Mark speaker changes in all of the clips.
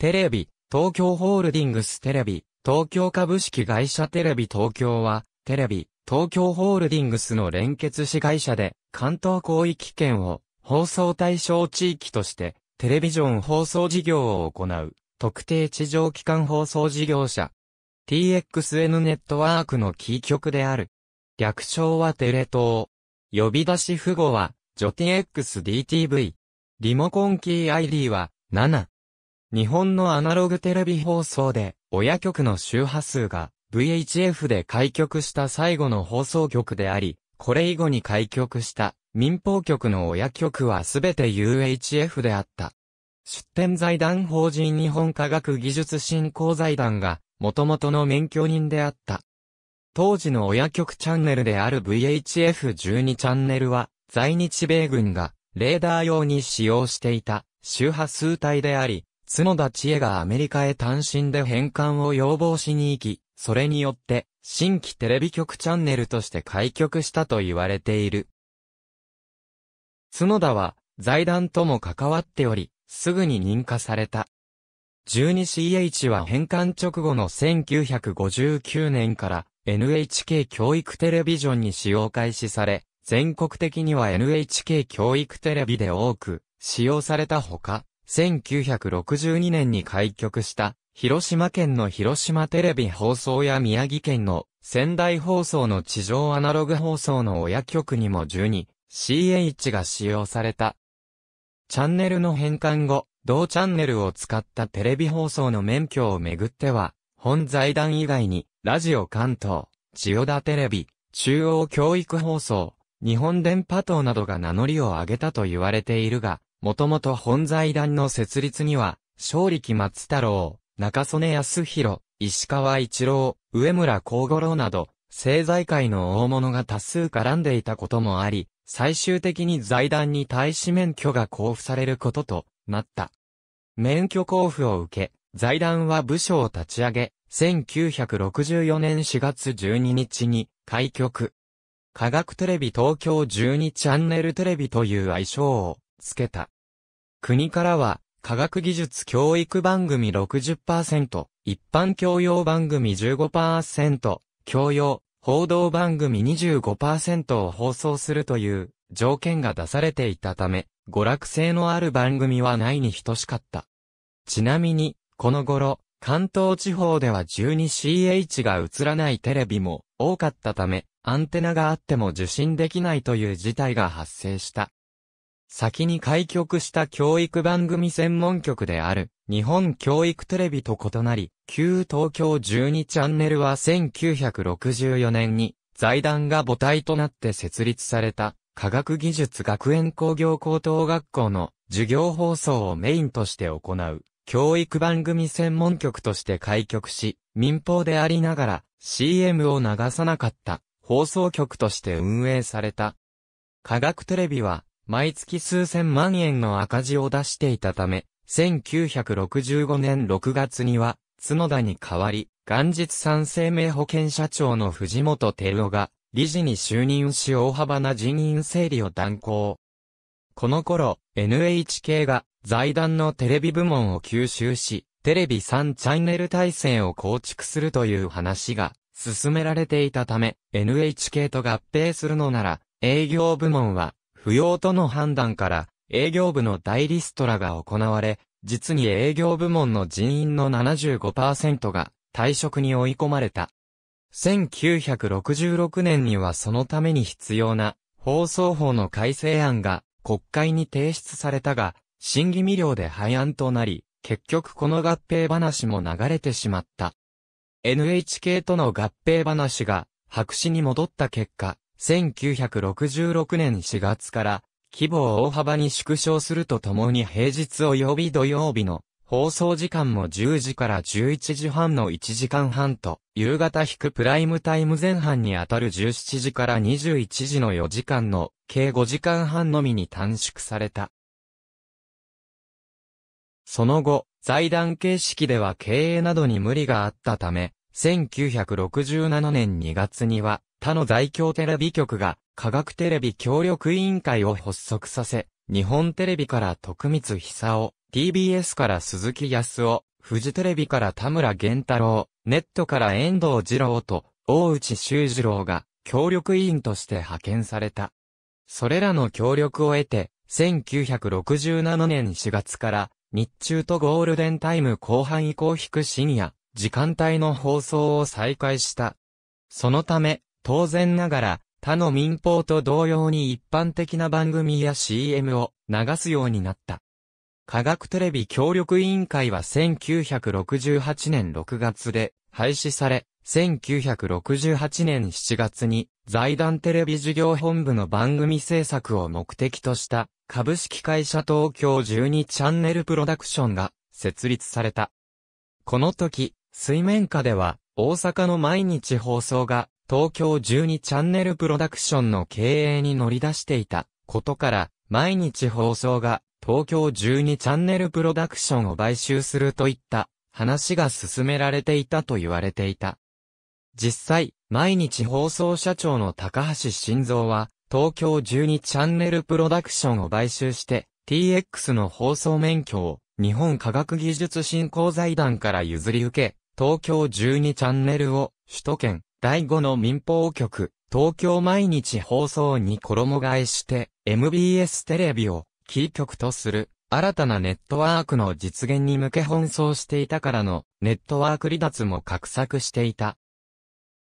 Speaker 1: テレビ、東京ホールディングステレビ、東京株式会社テレビ東京は、テレビ、東京ホールディングスの連結子会社で、関東広域圏を放送対象地域として、テレビジョン放送事業を行う、特定地上機関放送事業者、TXN ネットワークのキー局である。略称はテレ東。呼び出し符号は、ジョ TXDTV。リモコンキー ID は、7。日本のアナログテレビ放送で、親局の周波数が VHF で開局した最後の放送局であり、これ以後に開局した民放局の親局はすべて UHF であった。出展財団法人日本科学技術振興財団が、元々の免許人であった。当時の親局チャンネルである VHF12 チャンネルは、在日米軍がレーダー用に使用していた周波数帯であり、角田知恵がアメリカへ単身で返還を要望しに行き、それによって、新規テレビ局チャンネルとして開局したと言われている。角田は、財団とも関わっており、すぐに認可された。12CH は返還直後の1959年から NHK 教育テレビジョンに使用開始され、全国的には NHK 教育テレビで多く使用されたほか、1962年に開局した広島県の広島テレビ放送や宮城県の仙台放送の地上アナログ放送の親局にも 12CH が使用された。チャンネルの変換後、同チャンネルを使ったテレビ放送の免許をめぐっては、本財団以外に、ラジオ関東、千代田テレビ、中央教育放送、日本電波等などが名乗りを上げたと言われているが、もともと本財団の設立には、正力松太郎、中曽根康弘、石川一郎、上村光五郎など、政財界の大物が多数絡んでいたこともあり、最終的に財団に対し免許が交付されることとなった。免許交付を受け、財団は部署を立ち上げ、1964年4月12日に開局。科学テレビ東京12チャンネルテレビという愛称をつけた。国からは、科学技術教育番組60%、一般教養番組15%、教養、報道番組25%を放送するという条件が出されていたため、娯楽性のある番組はないに等しかった。ちなみに、この頃、関東地方では 12CH が映らないテレビも多かったため、アンテナがあっても受信できないという事態が発生した。先に開局した教育番組専門局である日本教育テレビと異なり、旧東京12チャンネルは1964年に財団が母体となって設立された科学技術学園工業高等学校の授業放送をメインとして行う教育番組専門局として開局し、民放でありながら CM を流さなかった放送局として運営された。科学テレビは毎月数千万円の赤字を出していたため、1965年6月には、角田に代わり、元日産生命保険社長の藤本照夫が、理事に就任し大幅な人員整理を断行。この頃、NHK が財団のテレビ部門を吸収し、テレビ3チャンネル体制を構築するという話が進められていたため、NHK と合併するのなら、営業部門は不要との判断から、営業部の大リストラが行われ、実に営業部門の人員の75%が退職に追い込まれた。1966年にはそのために必要な放送法の改正案が国会に提出されたが、審議未了で廃案となり、結局この合併話も流れてしまった。NHK との合併話が白紙に戻った結果、1966年4月から規模を大幅に縮小するとともに平日及び土曜日の放送時間も10時から11時半の1時間半と、夕方引くプライムタイム前半にあたる17時から21時の4時間の計5時間半のみに短縮された。その後、財団形式では経営などに無理があったため、1967年2月には、他の在京テレビ局が科学テレビ協力委員会を発足させ、日本テレビから徳光久夫、TBS から鈴木康夫、フジテレビから田村源太郎、ネットから遠藤二郎と大内修二郎が協力委員として派遣された。それらの協力を得て、1967年4月から日中とゴールデンタイム後半以降引く深夜、時間帯の放送を再開した。そのため、当然ながら、他の民放と同様に一般的な番組や CM を流すようになった。科学テレビ協力委員会は1968年6月で廃止され、1968年7月に財団テレビ事業本部の番組制作を目的とした株式会社東京12チャンネルプロダクションが設立された。この時、水面下では大阪の毎日放送が東京12チャンネルプロダクションの経営に乗り出していたことから、毎日放送が東京12チャンネルプロダクションを買収するといった話が進められていたと言われていた。実際、毎日放送社長の高橋晋三は、東京12チャンネルプロダクションを買収して、TX の放送免許を日本科学技術振興財団から譲り受け、東京12チャンネルを首都圏、第5の民放局、東京毎日放送に衣替えして、MBS テレビをキー局とする、新たなネットワークの実現に向け奔走していたからの、ネットワーク離脱も画策していた。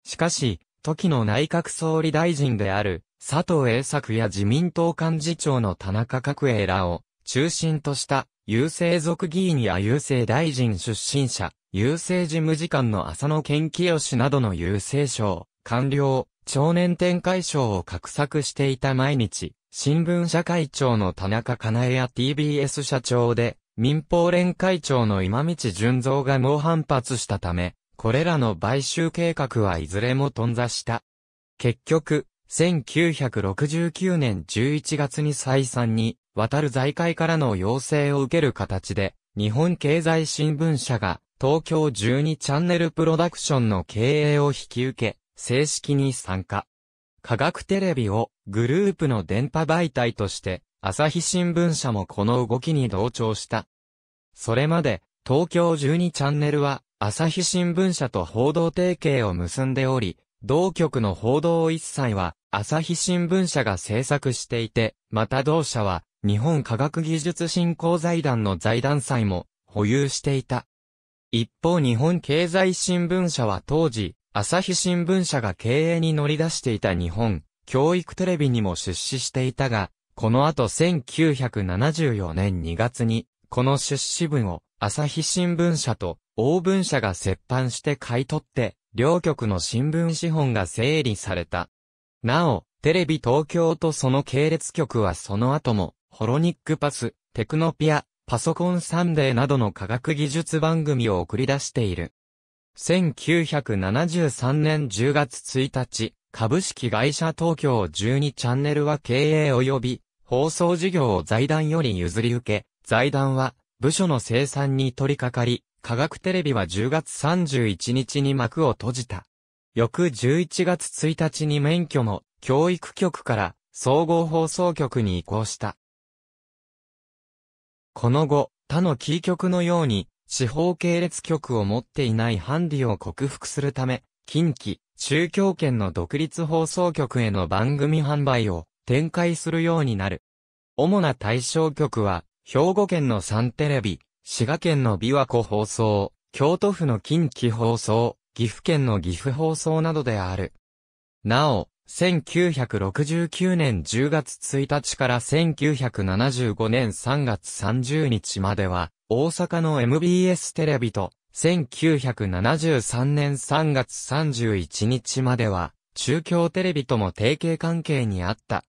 Speaker 1: しかし、時の内閣総理大臣である、佐藤栄作や自民党幹事長の田中角栄らを中心とした郵政族議員や郵政大臣出身者、郵政事務次官の浅野健清氏などの郵政省、官僚、長年展開賞を画策していた毎日、新聞社会長の田中かなえや TBS 社長で、民放連会長の今道純造が猛反発したため、これらの買収計画はいずれも頓挫した。結局、1969年11月に再三に渡る財界からの要請を受ける形で、日本経済新聞社が、東京12チャンネルプロダクションの経営を引き受け、正式に参加。科学テレビをグループの電波媒体として、朝日新聞社もこの動きに同調した。それまで、東京12チャンネルは、朝日新聞社と報道提携を結んでおり、同局の報道一切は、朝日新聞社が制作していて、また同社は、日本科学技術振興財団の財団債も保有していた。一方日本経済新聞社は当時、朝日新聞社が経営に乗り出していた日本、教育テレビにも出資していたが、この後1974年2月に、この出資分を朝日新聞社と大文社が折半して買い取って、両局の新聞資本が整理された。なお、テレビ東京とその系列局はその後も、ホロニックパス、テクノピア、パソコンサンデーなどの科学技術番組を送り出している。1973年10月1日、株式会社東京12チャンネルは経営及び放送事業を財団より譲り受け、財団は部署の生産に取り掛かり、科学テレビは10月31日に幕を閉じた。翌11月1日に免許も教育局から総合放送局に移行した。この後、他のキー局のように、地方系列局を持っていないハンディを克服するため、近畿、中京圏の独立放送局への番組販売を展開するようになる。主な対象局は、兵庫県のサンテレビ、滋賀県の琵琶湖放送、京都府の近畿放送、岐阜県の岐阜放送などである。なお、1969年10月1日から1975年3月30日までは、大阪の MBS テレビと、1973年3月31日までは、中京テレビとも提携関係にあった。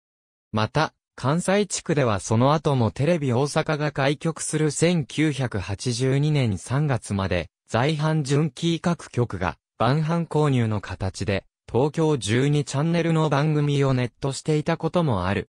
Speaker 1: また、関西地区ではその後もテレビ大阪が開局する1982年3月まで、在阪準期各局が、晩飯購入の形で、東京12チャンネルの番組をネットしていたこともある。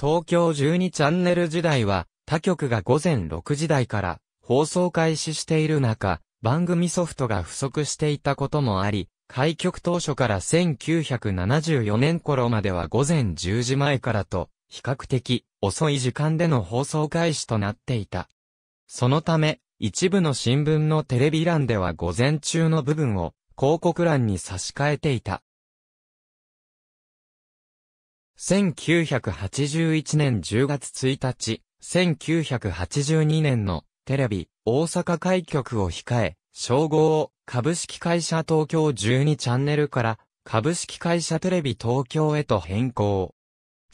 Speaker 1: 東京12チャンネル時代は、他局が午前6時台から放送開始している中、番組ソフトが不足していたこともあり、開局当初から1974年頃までは午前10時前からと、比較的遅い時間での放送開始となっていた。そのため、一部の新聞のテレビ欄では午前中の部分を広告欄に差し替えていた。1981年10月1日、1982年のテレビ大阪開局を控え、称号を株式会社東京12チャンネルから株式会社テレビ東京へと変更。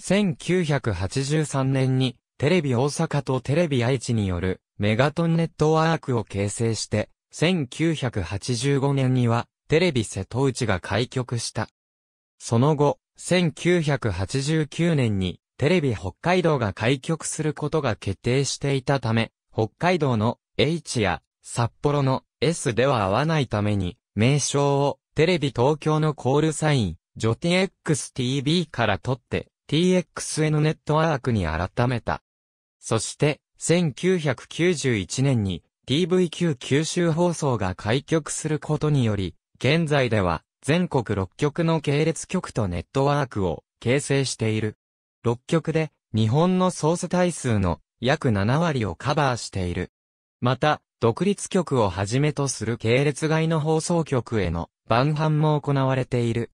Speaker 1: 1983年にテレビ大阪とテレビ愛知によるメガトンネットワークを形成して、1985年にはテレビ瀬戸内が開局した。その後、1989年にテレビ北海道が開局することが決定していたため、北海道の H や札幌の S では合わないために、名称をテレビ東京のコールサイン、ジョ TXTV から取って TXN ネットワークに改めた。そして、1991年に TVQ 九州放送が開局することにより、現在では全国6局の系列局とネットワークを形成している。6局で日本のー世体数の約7割をカバーしている。また、独立局をはじめとする系列外の放送局への晩飯も行われている。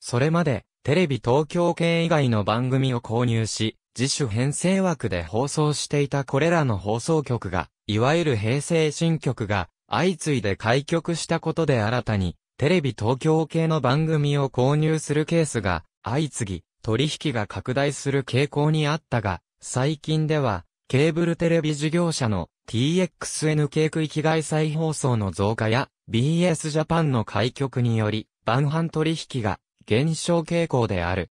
Speaker 1: それまでテレビ東京系以外の番組を購入し、自主編成枠で放送していたこれらの放送局が、いわゆる平成新局が、相次いで開局したことで新たに、テレビ東京系の番組を購入するケースが、相次ぎ、取引が拡大する傾向にあったが、最近では、ケーブルテレビ事業者の TXNK 区域外再放送の増加や BS ジャパンの開局により、晩飯取引が減少傾向である。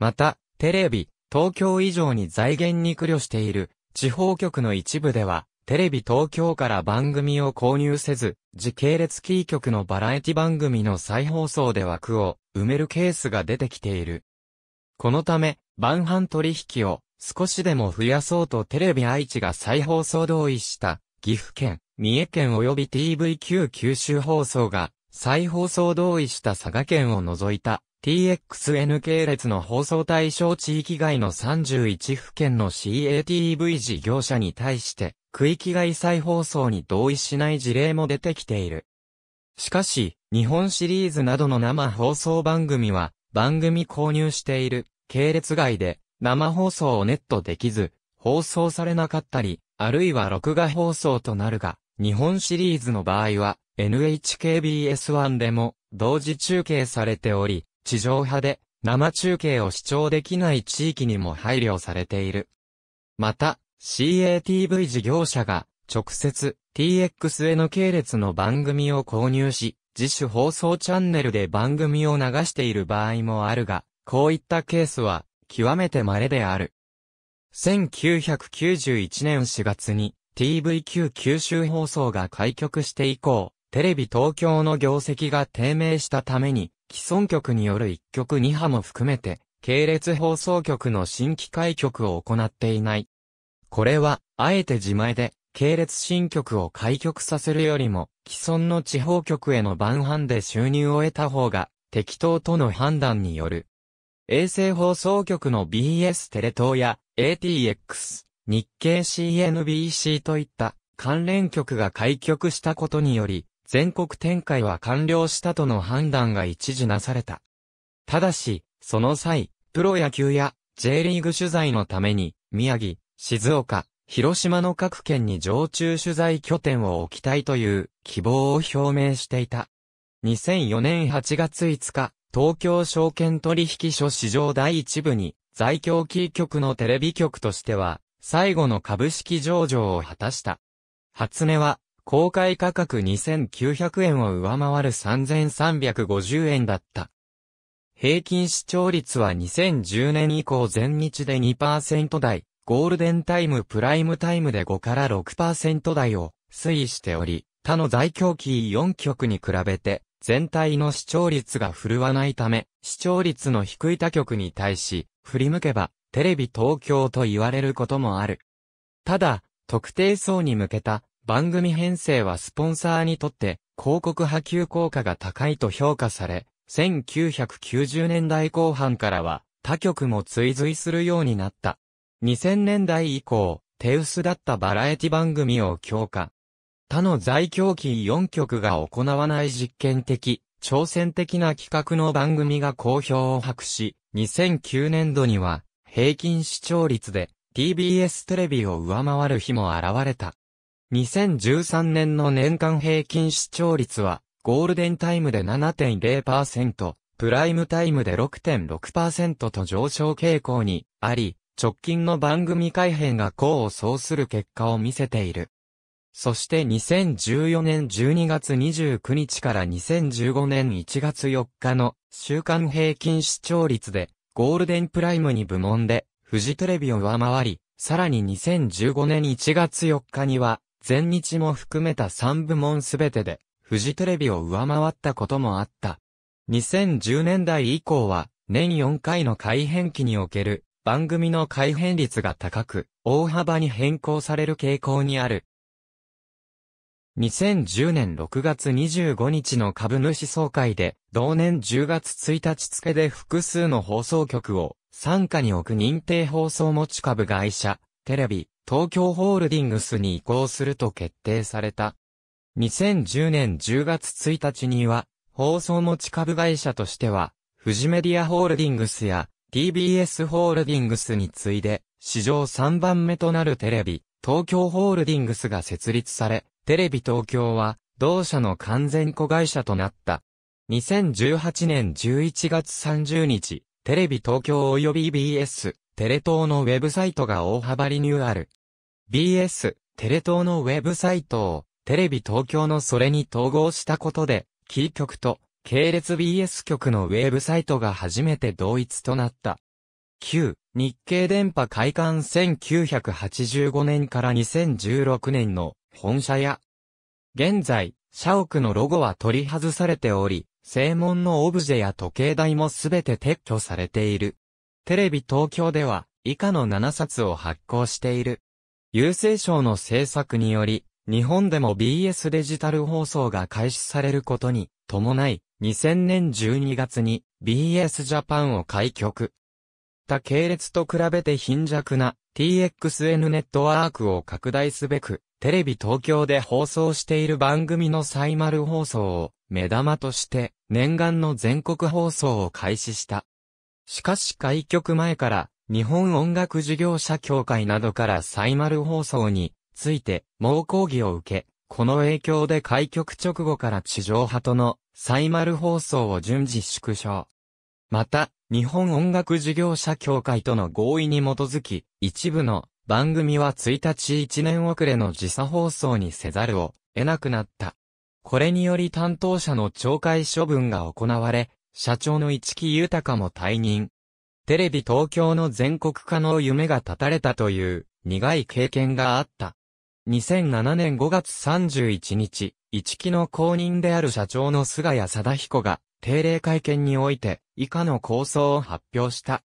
Speaker 1: また、テレビ、東京以上に財源に苦慮している地方局の一部では、テレビ東京から番組を購入せず、時系列キー局のバラエティ番組の再放送で枠を埋めるケースが出てきている。このため、晩飯取引を少しでも増やそうとテレビ愛知が再放送同意した岐阜県、三重県及び TVQ 九州放送が再放送同意した佐賀県を除いた TXN 系列の放送対象地域外の31府県の CATV 事業者に対して区域外再放送に同意しない事例も出てきている。しかし、日本シリーズなどの生放送番組は番組購入している系列外で生放送をネットできず放送されなかったり、あるいは録画放送となるが、日本シリーズの場合は NHKBS1 でも同時中継されており、地上波で生中継を視聴できない地域にも配慮されている。また、CATV 事業者が直接 TX への系列の番組を購入し、自主放送チャンネルで番組を流している場合もあるが、こういったケースは極めて稀である。1991年4月に TVQ 九州放送が開局して以降、テレビ東京の業績が低迷したために、既存局による1局2波も含めて、系列放送局の新規開局を行っていない。これは、あえて自前で、系列新局を開局させるよりも、既存の地方局への晩飯で収入を得た方が、適当との判断による。衛星放送局の BS テレ東や ATX、日経 CNBC といった関連局が開局したことにより、全国展開は完了したとの判断が一時なされた。ただし、その際、プロ野球や J リーグ取材のために、宮城、静岡、広島の各県に常駐取材拠点を置きたいという希望を表明していた。2004年8月5日、東京証券取引所市場第一部に、在京キー局のテレビ局としては、最後の株式上場を果たした。初音は、公開価格2900円を上回る3350円だった。平均視聴率は2010年以降全日で2%台、ゴールデンタイムプライムタイムで5から6%台を推移しており、他の在京キー4局に比べて、全体の視聴率が振るわないため、視聴率の低い他局に対し、振り向けば、テレビ東京と言われることもある。ただ、特定層に向けた番組編成はスポンサーにとって広告波及効果が高いと評価され、1990年代後半からは他局も追随するようになった。2000年代以降、手薄だったバラエティ番組を強化。他の在京期4局が行わない実験的、挑戦的な企画の番組が好評を博し、2009年度には平均視聴率で TBS テレビを上回る日も現れた。2013年の年間平均視聴率は、ゴールデンタイムで7.0%、プライムタイムで6.6%と上昇傾向にあり、直近の番組改編が功を奏する結果を見せている。そして2014年12月29日から2015年1月4日の週間平均視聴率でゴールデンプライムに部門でフジテレビを上回り、さらに2015年1月4日には全日も含めた3部門すべてで、富士テレビを上回ったこともあった。2010年代以降は、年4回の改編期における、番組の改編率が高く、大幅に変更される傾向にある。2010年6月25日の株主総会で、同年10月1日付で複数の放送局を、参加に置く認定放送持ち株会社、テレビ、東京ホールディングスに移行すると決定された。2010年10月1日には、放送持ち株会社としては、フジメディアホールディングスや TBS ホールディングスに次いで、史上3番目となるテレビ、東京ホールディングスが設立され、テレビ東京は、同社の完全子会社となった。2018年11月30日、テレビ東京及び BS、テレ東のウェブサイトが大幅リニューアル。BS、テレ東のウェブサイトを、テレビ東京のそれに統合したことで、キー局と、系列 BS 局のウェブサイトが初めて同一となった。旧、日経電波開館1985年から2016年の本社や、現在、社屋のロゴは取り外されており、正門のオブジェや時計台もすべて撤去されている。テレビ東京では以下の7冊を発行している。郵政省の政策により、日本でも BS デジタル放送が開始されることに伴い、2000年12月に BS ジャパンを開局。他系列と比べて貧弱な TXN ネットワークを拡大すべく、テレビ東京で放送している番組のサイマル放送を目玉として念願の全国放送を開始した。しかし開局前から、日本音楽事業者協会などからサイマル放送について猛抗議を受け、この影響で開局直後から地上派とのサイマル放送を順次縮小。また、日本音楽事業者協会との合意に基づき、一部の番組は1日1年遅れの時差放送にせざるを得なくなった。これにより担当者の懲戒処分が行われ、社長の市木豊も退任。テレビ東京の全国化の夢が絶たれたという苦い経験があった。2007年5月31日、市木の後任である社長の菅谷貞彦が定例会見において以下の構想を発表した。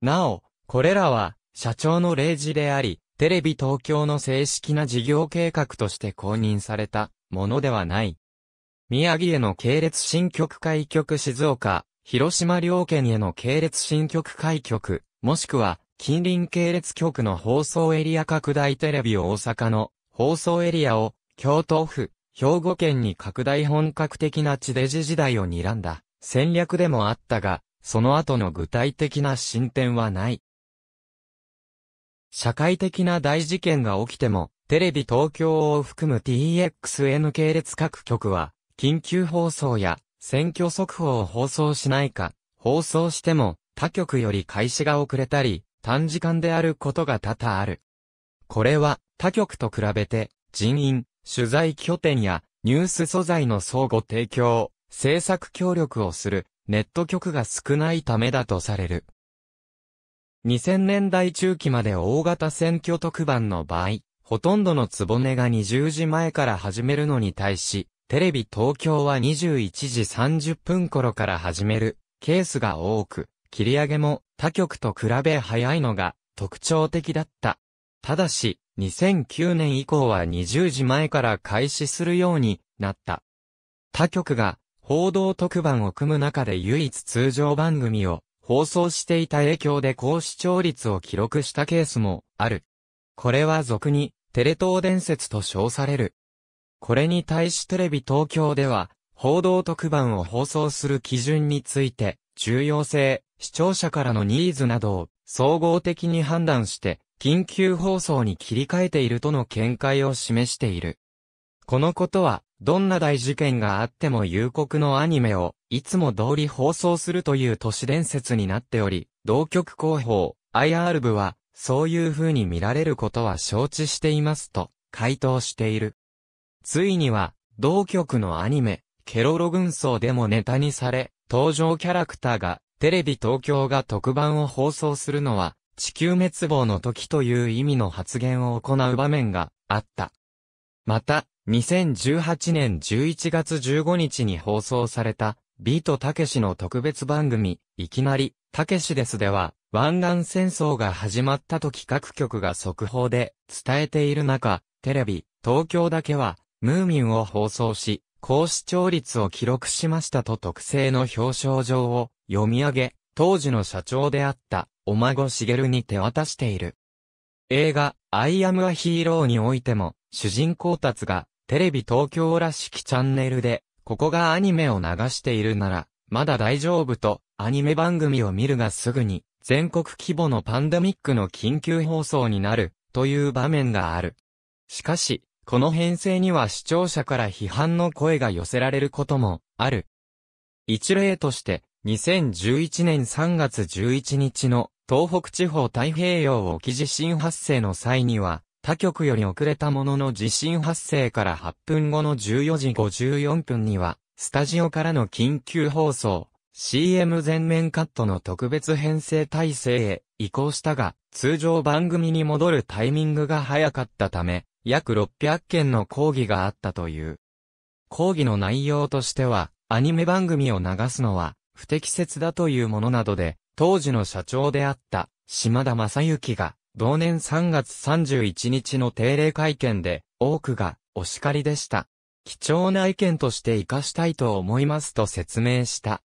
Speaker 1: なお、これらは社長の例示であり、テレビ東京の正式な事業計画として公認されたものではない。宮城への系列新局開局静岡、広島両県への系列新局開局、もしくは、近隣系列局の放送エリア拡大テレビ大阪の放送エリアを、京都府、兵庫県に拡大本格的な地デジ時代を睨んだ戦略でもあったが、その後の具体的な進展はない。社会的な大事件が起きても、テレビ東京を含む TXN 系列各局は、緊急放送や選挙速報を放送しないか、放送しても他局より開始が遅れたり、短時間であることが多々ある。これは他局と比べて人員、取材拠点やニュース素材の相互提供、制作協力をするネット局が少ないためだとされる。2000年代中期まで大型選挙特番の場合、ほとんどのつぼねが20時前から始めるのに対し、テレビ東京は21時30分頃から始めるケースが多く、切り上げも他局と比べ早いのが特徴的だった。ただし、2009年以降は20時前から開始するようになった。他局が報道特番を組む中で唯一通常番組を放送していた影響で高視聴率を記録したケースもある。これは俗にテレ東伝説と称される。これに対しテレビ東京では、報道特番を放送する基準について、重要性、視聴者からのニーズなどを総合的に判断して、緊急放送に切り替えているとの見解を示している。このことは、どんな大事件があっても夕刻のアニメを、いつも通り放送するという都市伝説になっており、同局広報、IR 部は、そういう風に見られることは承知していますと、回答している。ついには、同局のアニメ、ケロロ軍曹でもネタにされ、登場キャラクターが、テレビ東京が特番を放送するのは、地球滅亡の時という意味の発言を行う場面があった。また、2018年11月15日に放送された、ビートたけしの特別番組、いきなり、たけしですでは、湾岸戦争が始まったと企画局が速報で伝えている中、テレビ、東京だけは、ムーミンを放送し、高視聴率を記録しましたと特製の表彰状を読み上げ、当時の社長であったお孫茂に手渡している。映画、アイアムアヒーローにおいても、主人公達が、テレビ東京らしきチャンネルで、ここがアニメを流しているなら、まだ大丈夫と、アニメ番組を見るがすぐに、全国規模のパンデミックの緊急放送になる、という場面がある。しかし、この編成には視聴者から批判の声が寄せられることもある。一例として、2011年3月11日の東北地方太平洋沖地震発生の際には、他局より遅れたものの地震発生から8分後の14時54分には、スタジオからの緊急放送、CM 全面カットの特別編成体制へ移行したが、通常番組に戻るタイミングが早かったため、約600件の講義があったという。講義の内容としては、アニメ番組を流すのは不適切だというものなどで、当時の社長であった島田正幸が同年3月31日の定例会見で多くがお叱りでした。貴重な意見として活かしたいと思いますと説明した。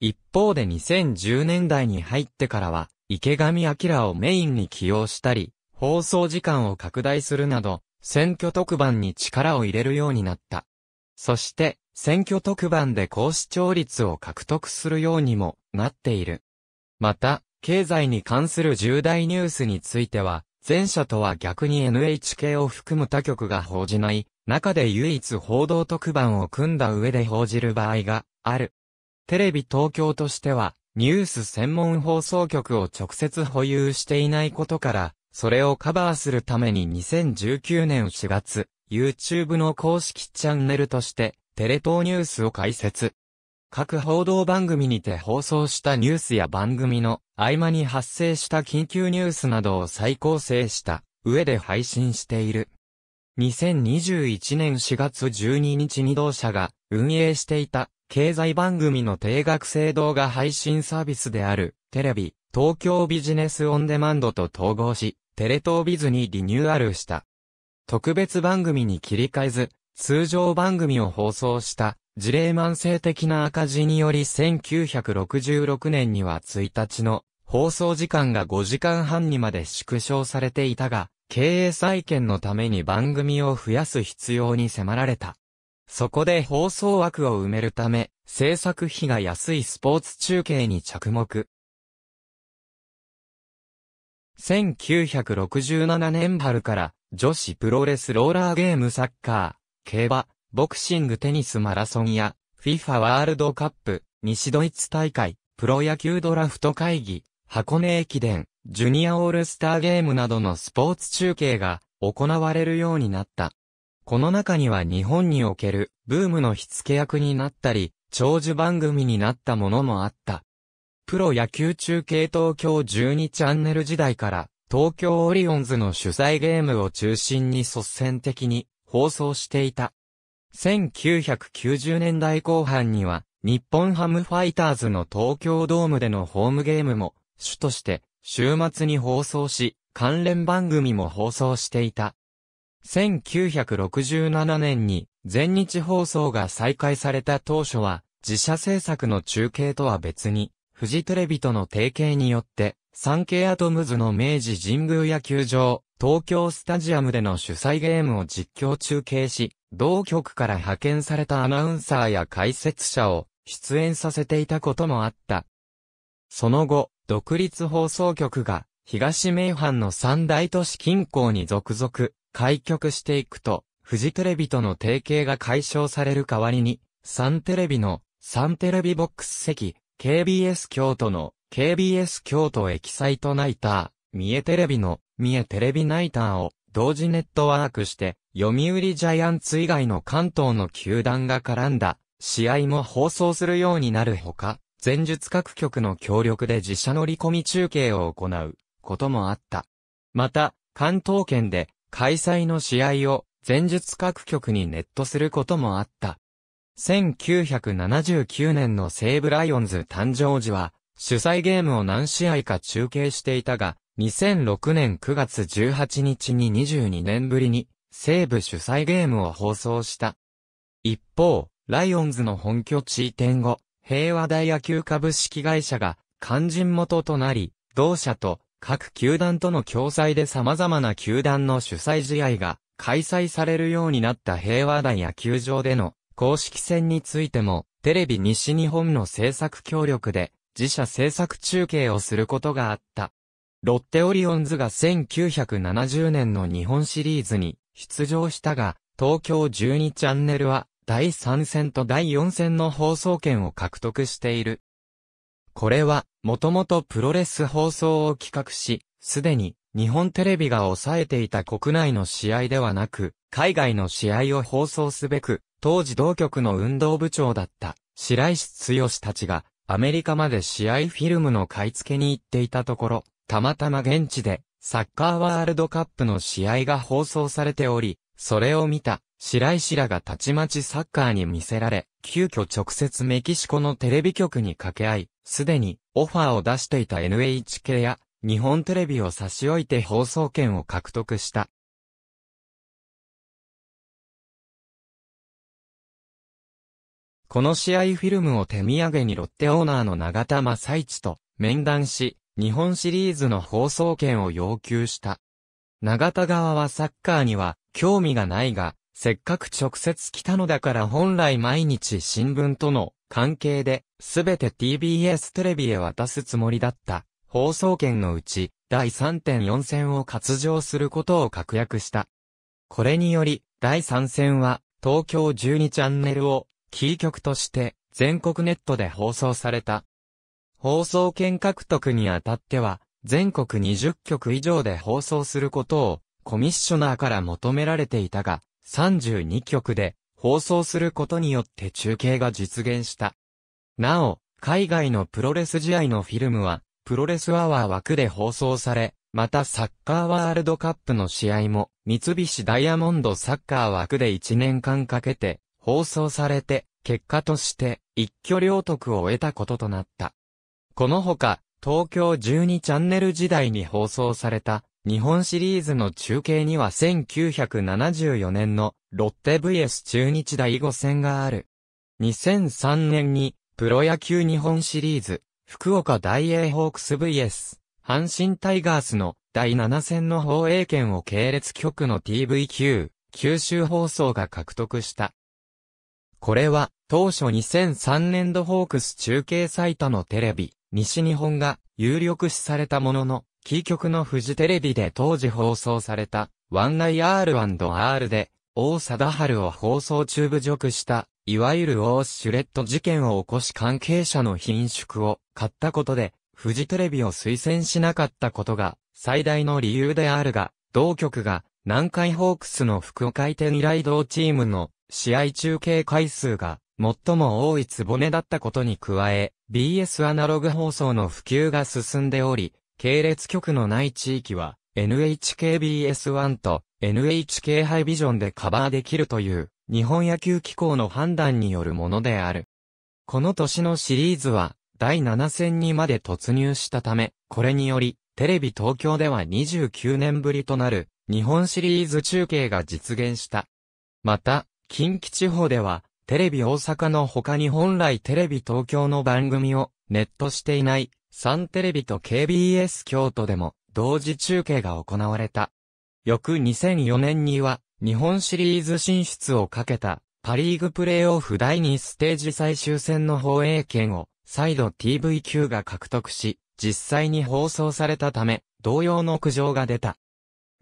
Speaker 1: 一方で2010年代に入ってからは池上明をメインに起用したり、放送時間を拡大するなど、選挙特番に力を入れるようになった。そして、選挙特番で高視聴率を獲得するようにもなっている。また、経済に関する重大ニュースについては、前者とは逆に NHK を含む他局が報じない、中で唯一報道特番を組んだ上で報じる場合がある。テレビ東京としては、ニュース専門放送局を直接保有していないことから、それをカバーするために2019年4月、YouTube の公式チャンネルとして、テレ東ニュースを開設。各報道番組にて放送したニュースや番組の合間に発生した緊急ニュースなどを再構成した上で配信している。2021年4月12日に同社が運営していた経済番組の定額制動画配信サービスであるテレビ東京ビジネスオンデマンドと統合し、テレ東ビズにリニューアルした。特別番組に切り替えず、通常番組を放送した、事例慢性的な赤字により1966年には1日の放送時間が5時間半にまで縮小されていたが、経営再建のために番組を増やす必要に迫られた。そこで放送枠を埋めるため、制作費が安いスポーツ中継に着目。1967年春から女子プロレスローラーゲームサッカー、競馬、ボクシングテニスマラソンや FIFA ワールドカップ、西ドイツ大会、プロ野球ドラフト会議、箱根駅伝、ジュニアオールスターゲームなどのスポーツ中継が行われるようになった。この中には日本におけるブームの火付け役になったり、長寿番組になったものもあった。プロ野球中継東京12チャンネル時代から、東京オリオンズの主催ゲームを中心に率先的に放送していた。1990年代後半には、日本ハムファイターズの東京ドームでのホームゲームも、主として、週末に放送し、関連番組も放送していた。1967年に全日放送が再開された当初は自社制作の中継とは別にフジテレビとの提携によって、サンケイアトムズの明治神宮野球場、東京スタジアムでの主催ゲームを実況中継し、同局から派遣されたアナウンサーや解説者を出演させていたこともあった。その後、独立放送局が東名阪の三大都市近郊に続々開局していくと、フジテレビとの提携が解消される代わりに、サンテレビのサンテレビボックス席 KBS 京都の KBS 京都エキサイトナイター、三重テレビの三重テレビナイターを同時ネットワークして、読売ジャイアンツ以外の関東の球団が絡んだ試合も放送するようになるほか、前述各局の協力で自社乗り込み中継を行うこともあった。また、関東圏で開催の試合を前述各局にネットすることもあった。1979年の西武ライオンズ誕生時は、主催ゲームを何試合か中継していたが、2006年9月18日に22年ぶりに、西武主催ゲームを放送した。一方、ライオンズの本拠地移転後、平和大野球株式会社が、肝心元となり、同社と各球団との共催で様々な球団の主催試合が開催されるようになった平和大野球場での公式戦についても、テレビ西日本の制作協力で、自社制作中継をすることがあった。ロッテオリオンズが1970年の日本シリーズに出場したが、東京12チャンネルは第3戦と第4戦の放送権を獲得している。これは、もともとプロレス放送を企画し、すでに日本テレビが抑えていた国内の試合ではなく、海外の試合を放送すべく、当時同局の運動部長だった白石剛たちがアメリカまで試合フィルムの買い付けに行っていたところ、たまたま現地でサッカーワールドカップの試合が放送されており、それを見た白石らがたちまちサッカーに見せられ、急遽直接メキシコのテレビ局に掛け合い、すでにオファーを出していた NHK や日本テレビを差し置いて放送権を獲得した。この試合フィルムを手土産にロッテオーナーの永田正一と面談し、日本シリーズの放送権を要求した。永田側はサッカーには興味がないが、せっかく直接来たのだから本来毎日新聞との関係で、すべて TBS テレビへ渡すつもりだった。放送権のうち、第3.4戦を割譲することを確約した。これにより、第3戦は、東京12チャンネルをキー局として全国ネットで放送された。放送権獲得にあたっては、全国20局以上で放送することをコミッショナーから求められていたが、32局で放送することによって中継が実現した。なお、海外のプロレス試合のフィルムは、プロレスアワー枠で放送され、またサッカーワールドカップの試合も、三菱ダイヤモンドサッカー枠で1年間かけて放送されて、結果として一挙両得を得たこととなった。このほか、東京12チャンネル時代に放送された日本シリーズの中継には1974年のロッテ VS 中日第5戦がある。2003年にプロ野球日本シリーズ福岡大英ホークス VS 阪神タイガースの第7戦の放映権を系列局の TVQ 九州放送が獲得した。これは、当初2003年度ホークス中継サイトのテレビ、西日本が有力視されたものの、キー局のフジテレビで当時放送された、ワンナイ R&R で、王貞治を放送中侮辱した、いわゆる王シュレット事件を起こし関係者の品縮を買ったことで、フジテレビを推薦しなかったことが、最大の理由であるが、同局が、南海ホークスの副回転依頼同チームの試合中継回数が最も多いつぼねだったことに加え、BS アナログ放送の普及が進んでおり、系列局のない地域は NHKBS1 と NHK ハイビジョンでカバーできるという日本野球機構の判断によるものである。この年のシリーズは第7戦にまで突入したため、これによりテレビ東京では29年ぶりとなる日本シリーズ中継が実現した。また、近畿地方では、テレビ大阪の他に本来テレビ東京の番組をネットしていないサンテレビと KBS 京都でも同時中継が行われた。翌2004年には日本シリーズ進出をかけたパリーグプレイオフ第2ステージ最終戦の放映権を再度 TVQ が獲得し、実際に放送されたため、同様の苦情が出た。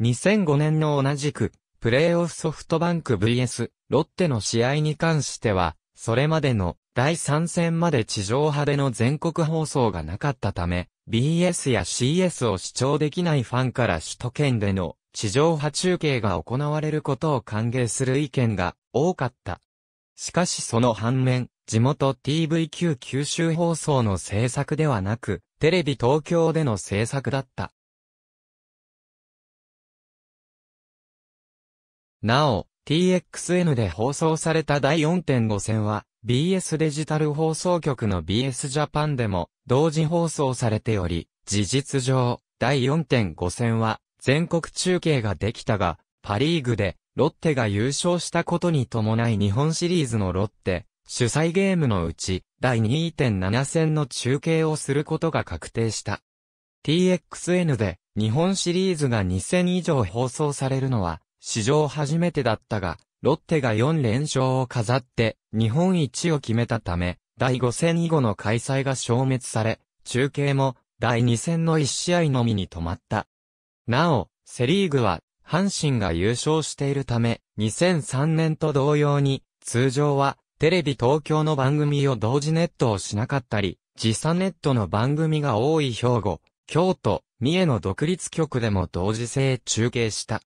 Speaker 1: 2005年の同じく、プレーオフソフトバンク VS ロッテの試合に関しては、それまでの第3戦まで地上波での全国放送がなかったため、BS や CS を視聴できないファンから首都圏での地上波中継が行われることを歓迎する意見が多かった。しかしその反面、地元 TVQ 九州放送の制作ではなく、テレビ東京での制作だった。なお、TXN で放送された第4.5戦は、BS デジタル放送局の BS ジャパンでも同時放送されており、事実上、第4.5戦は全国中継ができたが、パリーグでロッテが優勝したことに伴い日本シリーズのロッテ、主催ゲームのうち、第2.7戦の中継をすることが確定した。TXN で日本シリーズが2戦以上放送されるのは、史上初めてだったが、ロッテが4連勝を飾って日本一を決めたため、第5戦以後の開催が消滅され、中継も第2戦の1試合のみに止まった。なお、セリーグは阪神が優勝しているため、2003年と同様に、通常はテレビ東京の番組を同時ネットをしなかったり、時差ネットの番組が多い兵庫、京都、三重の独立局でも同時性中継した。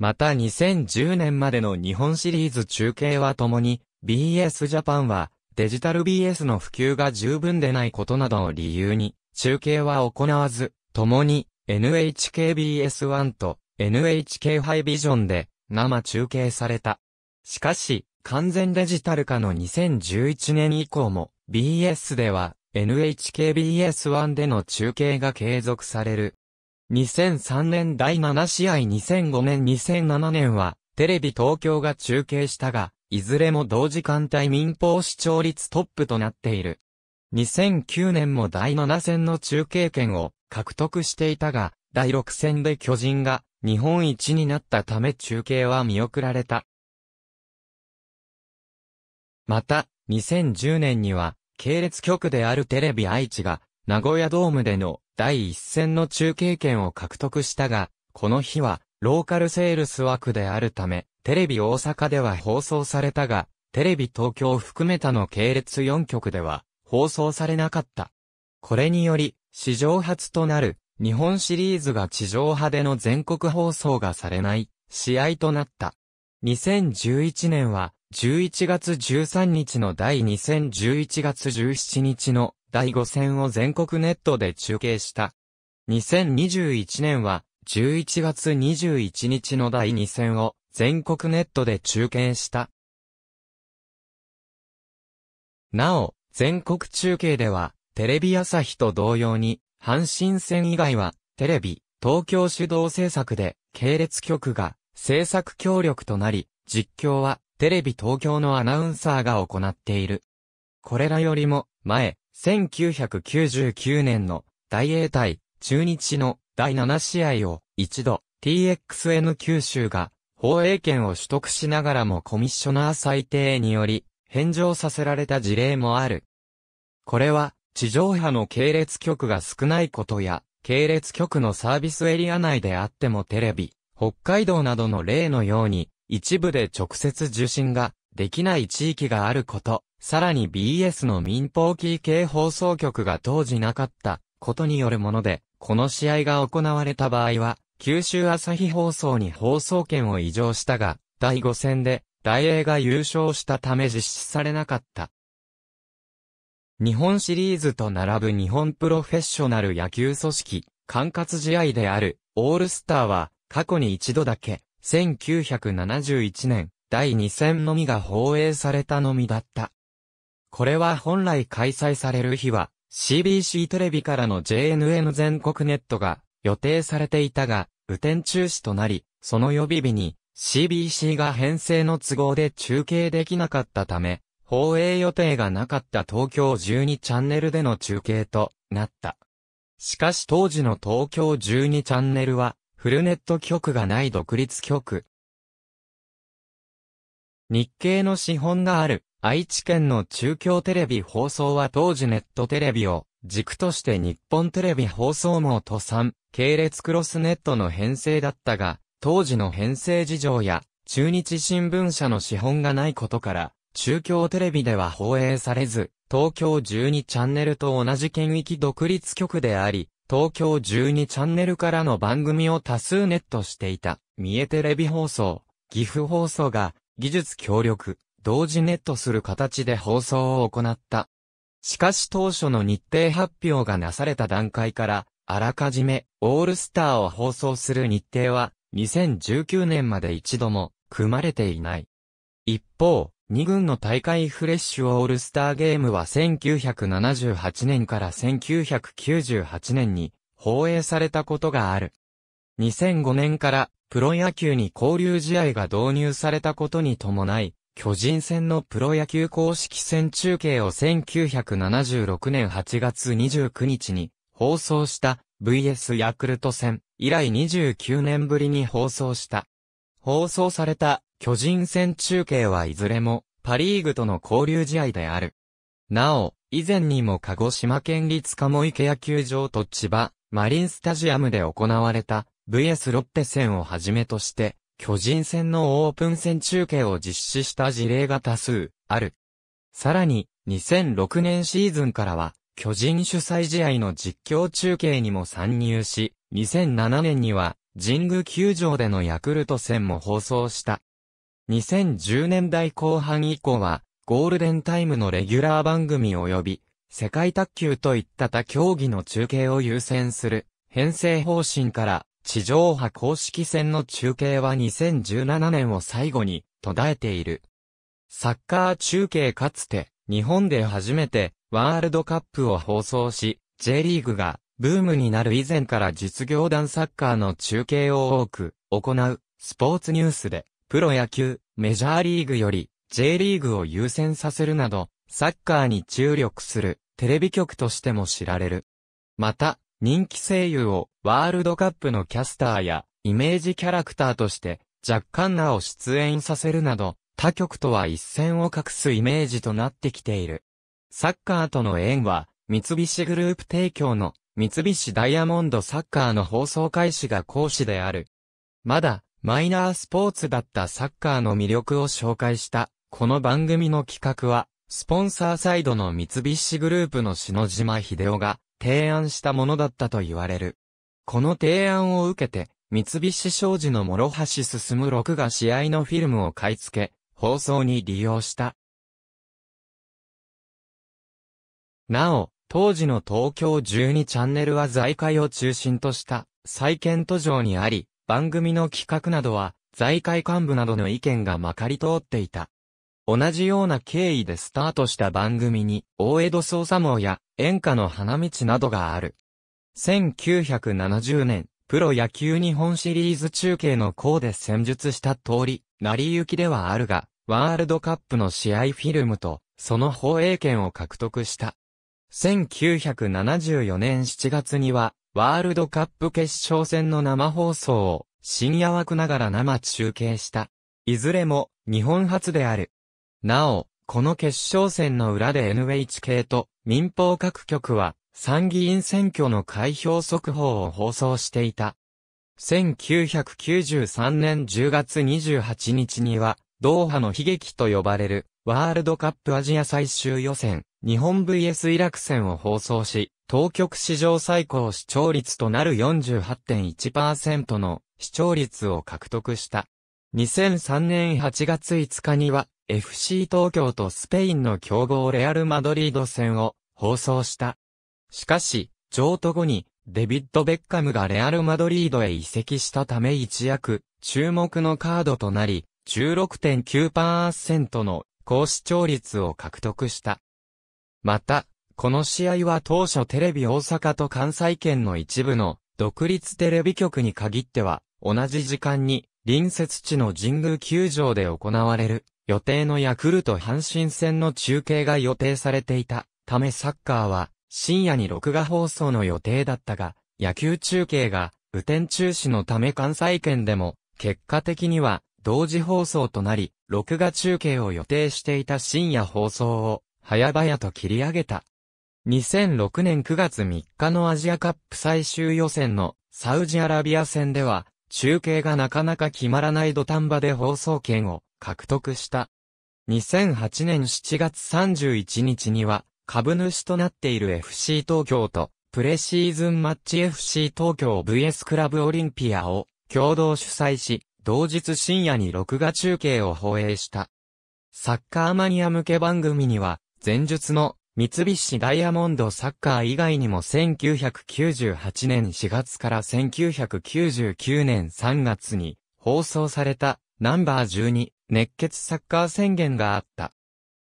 Speaker 1: また2010年までの日本シリーズ中継はともに、BS ジャパンは、デジタル BS の普及が十分でないことなどを理由に、中継は行わず、ともに、NHKBS1 と NHK ハイビジョンで、生中継された。しかし、完全デジタル化の2011年以降も、BS では、NHKBS1 での中継が継続される。2003年第7試合2005年2007年は、テレビ東京が中継したが、いずれも同時間帯民放視聴率トップとなっている。2009年も第7戦の中継権を獲得していたが、第6戦で巨人が日本一になったため中継は見送られた。また、2010年には、系列局であるテレビ愛知が、名古屋ドームでの第一戦の中継権を獲得したが、この日は、ローカルセールス枠であるため、テレビ大阪では放送されたが、テレビ東京含めたの系列4局では、放送されなかった。これにより、史上初となる、日本シリーズが地上波での全国放送がされない、試合となった。2011年は、11月13日の第2 0 11月17日の第5戦を全国ネットで中継した。2021年は、11月21日の第2戦を全国ネットで中継した。なお、全国中継では、テレビ朝日と同様に、阪神戦以外は、テレビ、東京主導制作で、系列局が制作協力となり、実況はテレビ東京のアナウンサーが行っている。これらよりも前、1999年の大英対中日の第7試合を一度 TXN 九州が放映権を取得しながらもコミッショナー裁定により返上させられた事例もある。これは地上波の系列局が少ないことや系列局のサービスエリア内であってもテレビ、北海道などの例のように一部で直接受信ができない地域があることさらに BS の民放キー系放送局が当時なかったことによるもので、この試合が行われた場合は、九州朝日放送に放送権を移譲したが、第5戦で、大英が優勝したため実施されなかった。日本シリーズと並ぶ日本プロフェッショナル野球組織、管轄試合である、オールスターは、過去に一度だけ、1971年、第2戦のみが放映されたのみだった。これは本来開催される日は、CBC テレビからの JNN 全国ネットが予定されていたが、雨天中止となり、その予備日に CBC が編成の都合で中継できなかったため、放映予定がなかった東京12チャンネルでの中継となった。しかし当時の東京12チャンネルは、フルネット局がない独立局。日系の資本がある愛知県の中京テレビ放送は当時ネットテレビを軸として日本テレビ放送網と3、系列クロスネットの編成だったが、当時の編成事情や中日新聞社の資本がないことから、中京テレビでは放映されず、東京12チャンネルと同じ県域独立局であり、東京12チャンネルからの番組を多数ネットしていた、三重テレビ放送、岐阜放送が、技術協力、同時ネットする形で放送を行った。しかし当初の日程発表がなされた段階から、あらかじめ、オールスターを放送する日程は、2019年まで一度も、組まれていない。一方、2軍の大会フレッシュオールスターゲームは1978年から1998年に放映されたことがある。2005年からプロ野球に交流試合が導入されたことに伴い、巨人戦のプロ野球公式戦中継を1976年8月29日に放送した VS ヤクルト戦以来29年ぶりに放送した。放送された巨人戦中継はいずれもパリーグとの交流試合である。なお、以前にも鹿児島県立鴨池野球場と千葉マリンスタジアムで行われた VS ロッテ戦をはじめとして巨人戦のオープン戦中継を実施した事例が多数ある。さらに、2006年シーズンからは、巨人主催試合の実況中継にも参入し、2007年には、神宮球場でのヤクルト戦も放送した。2010年代後半以降は、ゴールデンタイムのレギュラー番組及び、世界卓球といった他競技の中継を優先する、編成方針から、地上波公式戦の中継は2017年を最後に途絶えている。サッカー中継かつて日本で初めてワールドカップを放送し、J リーグがブームになる以前から実業団サッカーの中継を多く行うスポーツニュースで、プロ野球、メジャーリーグより J リーグを優先させるなど、サッカーに注力するテレビ局としても知られる。また、人気声優をワールドカップのキャスターやイメージキャラクターとして若干なを出演させるなど他局とは一線を画すイメージとなってきている。サッカーとの縁は三菱グループ提供の三菱ダイヤモンドサッカーの放送開始が講師である。まだマイナースポーツだったサッカーの魅力を紹介したこの番組の企画はスポンサーサイドの三菱グループの篠島秀夫が提案したものだったと言われる。この提案を受けて、三菱商事の諸橋進六が試合のフィルムを買い付け、放送に利用した。なお、当時の東京12チャンネルは財界を中心とした再建途上にあり、番組の企画などは財界幹部などの意見がまかり通っていた。同じような経緯でスタートした番組に、大江戸捜査網や演歌の花道などがある。1970年、プロ野球日本シリーズ中継の項で戦術した通り、成り行きではあるが、ワールドカップの試合フィルムと、その放映権を獲得した。1974年7月には、ワールドカップ決勝戦の生放送を、深夜枠ながら生中継した。いずれも、日本初である。なお、この決勝戦の裏で NHK と民放各局は参議院選挙の開票速報を放送していた。1993年10月28日には、ドーハの悲劇と呼ばれる、ワールドカップアジア最終予選、日本 VS イラク戦を放送し、当局史上最高視聴率となる48.1%の視聴率を獲得した。2003年8月5日には、FC 東京とスペインの強豪レアル・マドリード戦を放送した。しかし、譲渡後にデビッド・ベッカムがレアル・マドリードへ移籍したため一躍注目のカードとなり、16.9%の高視聴率を獲得した。また、この試合は当初テレビ大阪と関西圏の一部の独立テレビ局に限っては同じ時間に隣接地の神宮球場で行われる予定のヤクルト阪神戦の中継が予定されていたためサッカーは深夜に録画放送の予定だったが、野球中継が雨天中止のため関西圏でも結果的には同時放送となり、録画中継を予定していた深夜放送を早々と切り上げた。2006年9月3日のアジアカップ最終予選のサウジアラビア戦では中継がなかなか決まらない土壇場で放送権を獲得した。2008年7月31日には、株主となっている FC 東京と、プレシーズンマッチ FC 東京 VS クラブオリンピアを共同主催し、同日深夜に録画中継を放映した。サッカーマニア向け番組には、前述の三菱ダイヤモンドサッカー以外にも1998年4月から1999年3月に放送されたナンバー12熱血サッカー宣言があった。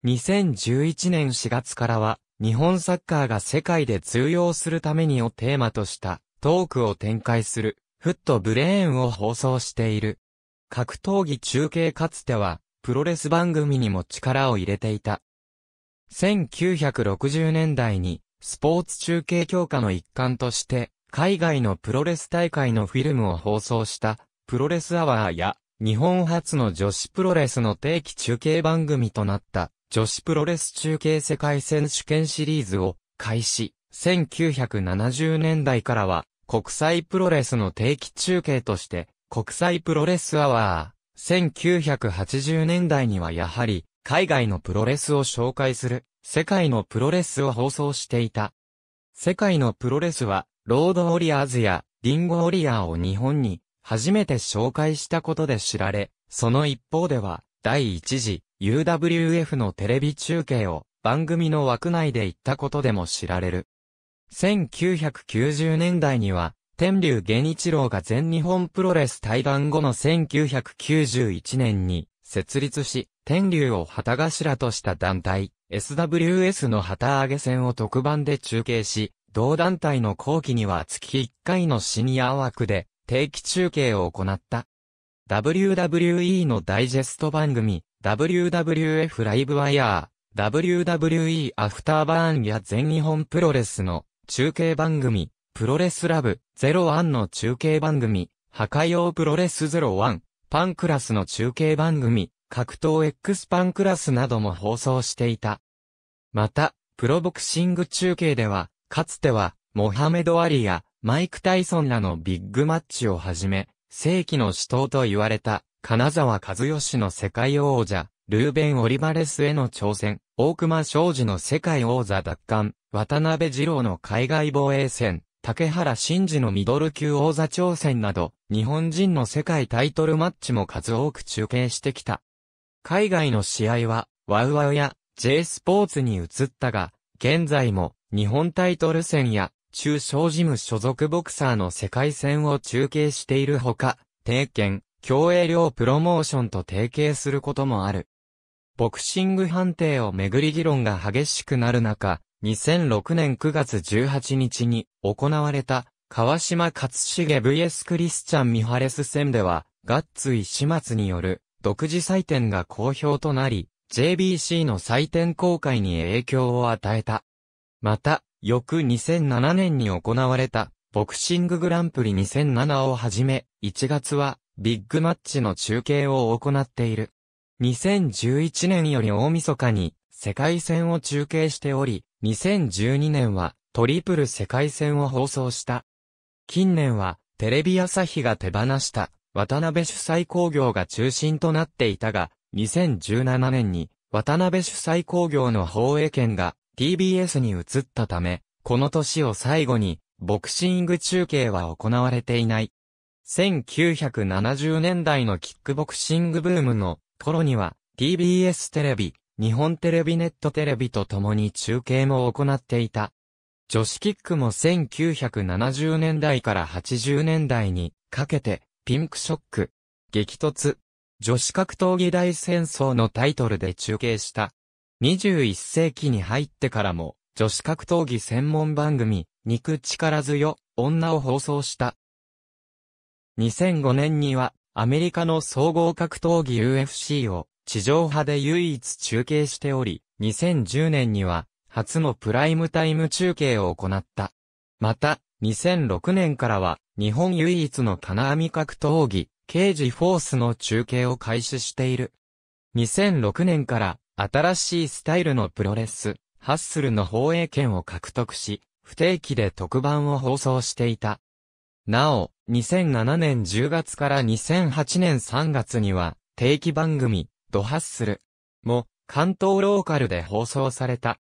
Speaker 1: 2011年4月からは、日本サッカーが世界で通用するためにをテーマとしたトークを展開する、フットブレーンを放送している。格闘技中継かつては、プロレス番組にも力を入れていた。1960年代に、スポーツ中継強化の一環として、海外のプロレス大会のフィルムを放送した、プロレスアワーや、日本初の女子プロレスの定期中継番組となった女子プロレス中継世界選手権シリーズを開始、1970年代からは国際プロレスの定期中継として国際プロレスアワー、1980年代にはやはり海外のプロレスを紹介する世界のプロレスを放送していた。世界のプロレスはロードウォリアーズやリンゴウォリアーを日本に初めて紹介したことで知られ、その一方では、第一次 UWF のテレビ中継を番組の枠内で行ったことでも知られる。1990年代には、天竜源一郎が全日本プロレス対談後の1991年に設立し、天竜を旗頭とした団体、SWS の旗揚げ戦を特番で中継し、同団体の後期には月1回のシニア枠で定期中継を行った。WWE のダイジェスト番組、WWF ライブワイヤー、WWE アフターバーンや全日本プロレスの中継番組、プロレスラブ01の中継番組、破壊用プロレス01、パンクラスの中継番組、格闘 X パンクラスなども放送していた。また、プロボクシング中継では、かつては、モハメド・アリや、マイク・タイソンらのビッグマッチをはじめ、世紀の死闘と言われた、金沢和義の世界王者、ルーベン・オリバレスへの挑戦、大熊昌司の世界王座奪還、渡辺二郎の海外防衛戦、竹原慎二のミドル級王座挑戦など、日本人の世界タイトルマッチも数多く中継してきた。海外の試合は、ワウワウや J スポーツに移ったが、現在も日本タイトル戦や中小事務所属ボクサーの世界戦を中継しているほか、定見、競泳量プロモーションと提携することもある。ボクシング判定をめぐり議論が激しくなる中、2006年9月18日に行われた川島勝重 VS クリスチャン・ミハレス戦では、ガッツイ始末による独自採点が好評となり、JBC の採点公開に影響を与えた。また、翌2007年に行われた、ボクシンググランプリ2007をはじめ、1月は、ビッグマッチの中継を行っている。2011年より大晦日に、世界戦を中継しており、2012年は、トリプル世界戦を放送した。近年は、テレビ朝日が手放した、渡辺主催工業が中心となっていたが、2017年に、渡辺主催工業の放映権が、TBS に移ったため、この年を最後に、ボクシング中継は行われていない。1970年代のキックボクシングブームの頃には TBS テレビ、日本テレビネットテレビと共に中継も行っていた。女子キックも1970年代から80年代にかけてピンクショック、激突、女子格闘技大戦争のタイトルで中継した。21世紀に入ってからも、女子格闘技専門番組、肉力強、女を放送した。2005年には、アメリカの総合格闘技 UFC を地上波で唯一中継しており、2010年には、初のプライムタイム中継を行った。また、2006年からは、日本唯一の金網格闘技、刑事フォースの中継を開始している。2006年から、新しいスタイルのプロレス、ハッスルの放映権を獲得し、不定期で特番を放送していた。なお、2007年10月から2008年3月には、定期番組、ドハッスルも、関東ローカルで放送された。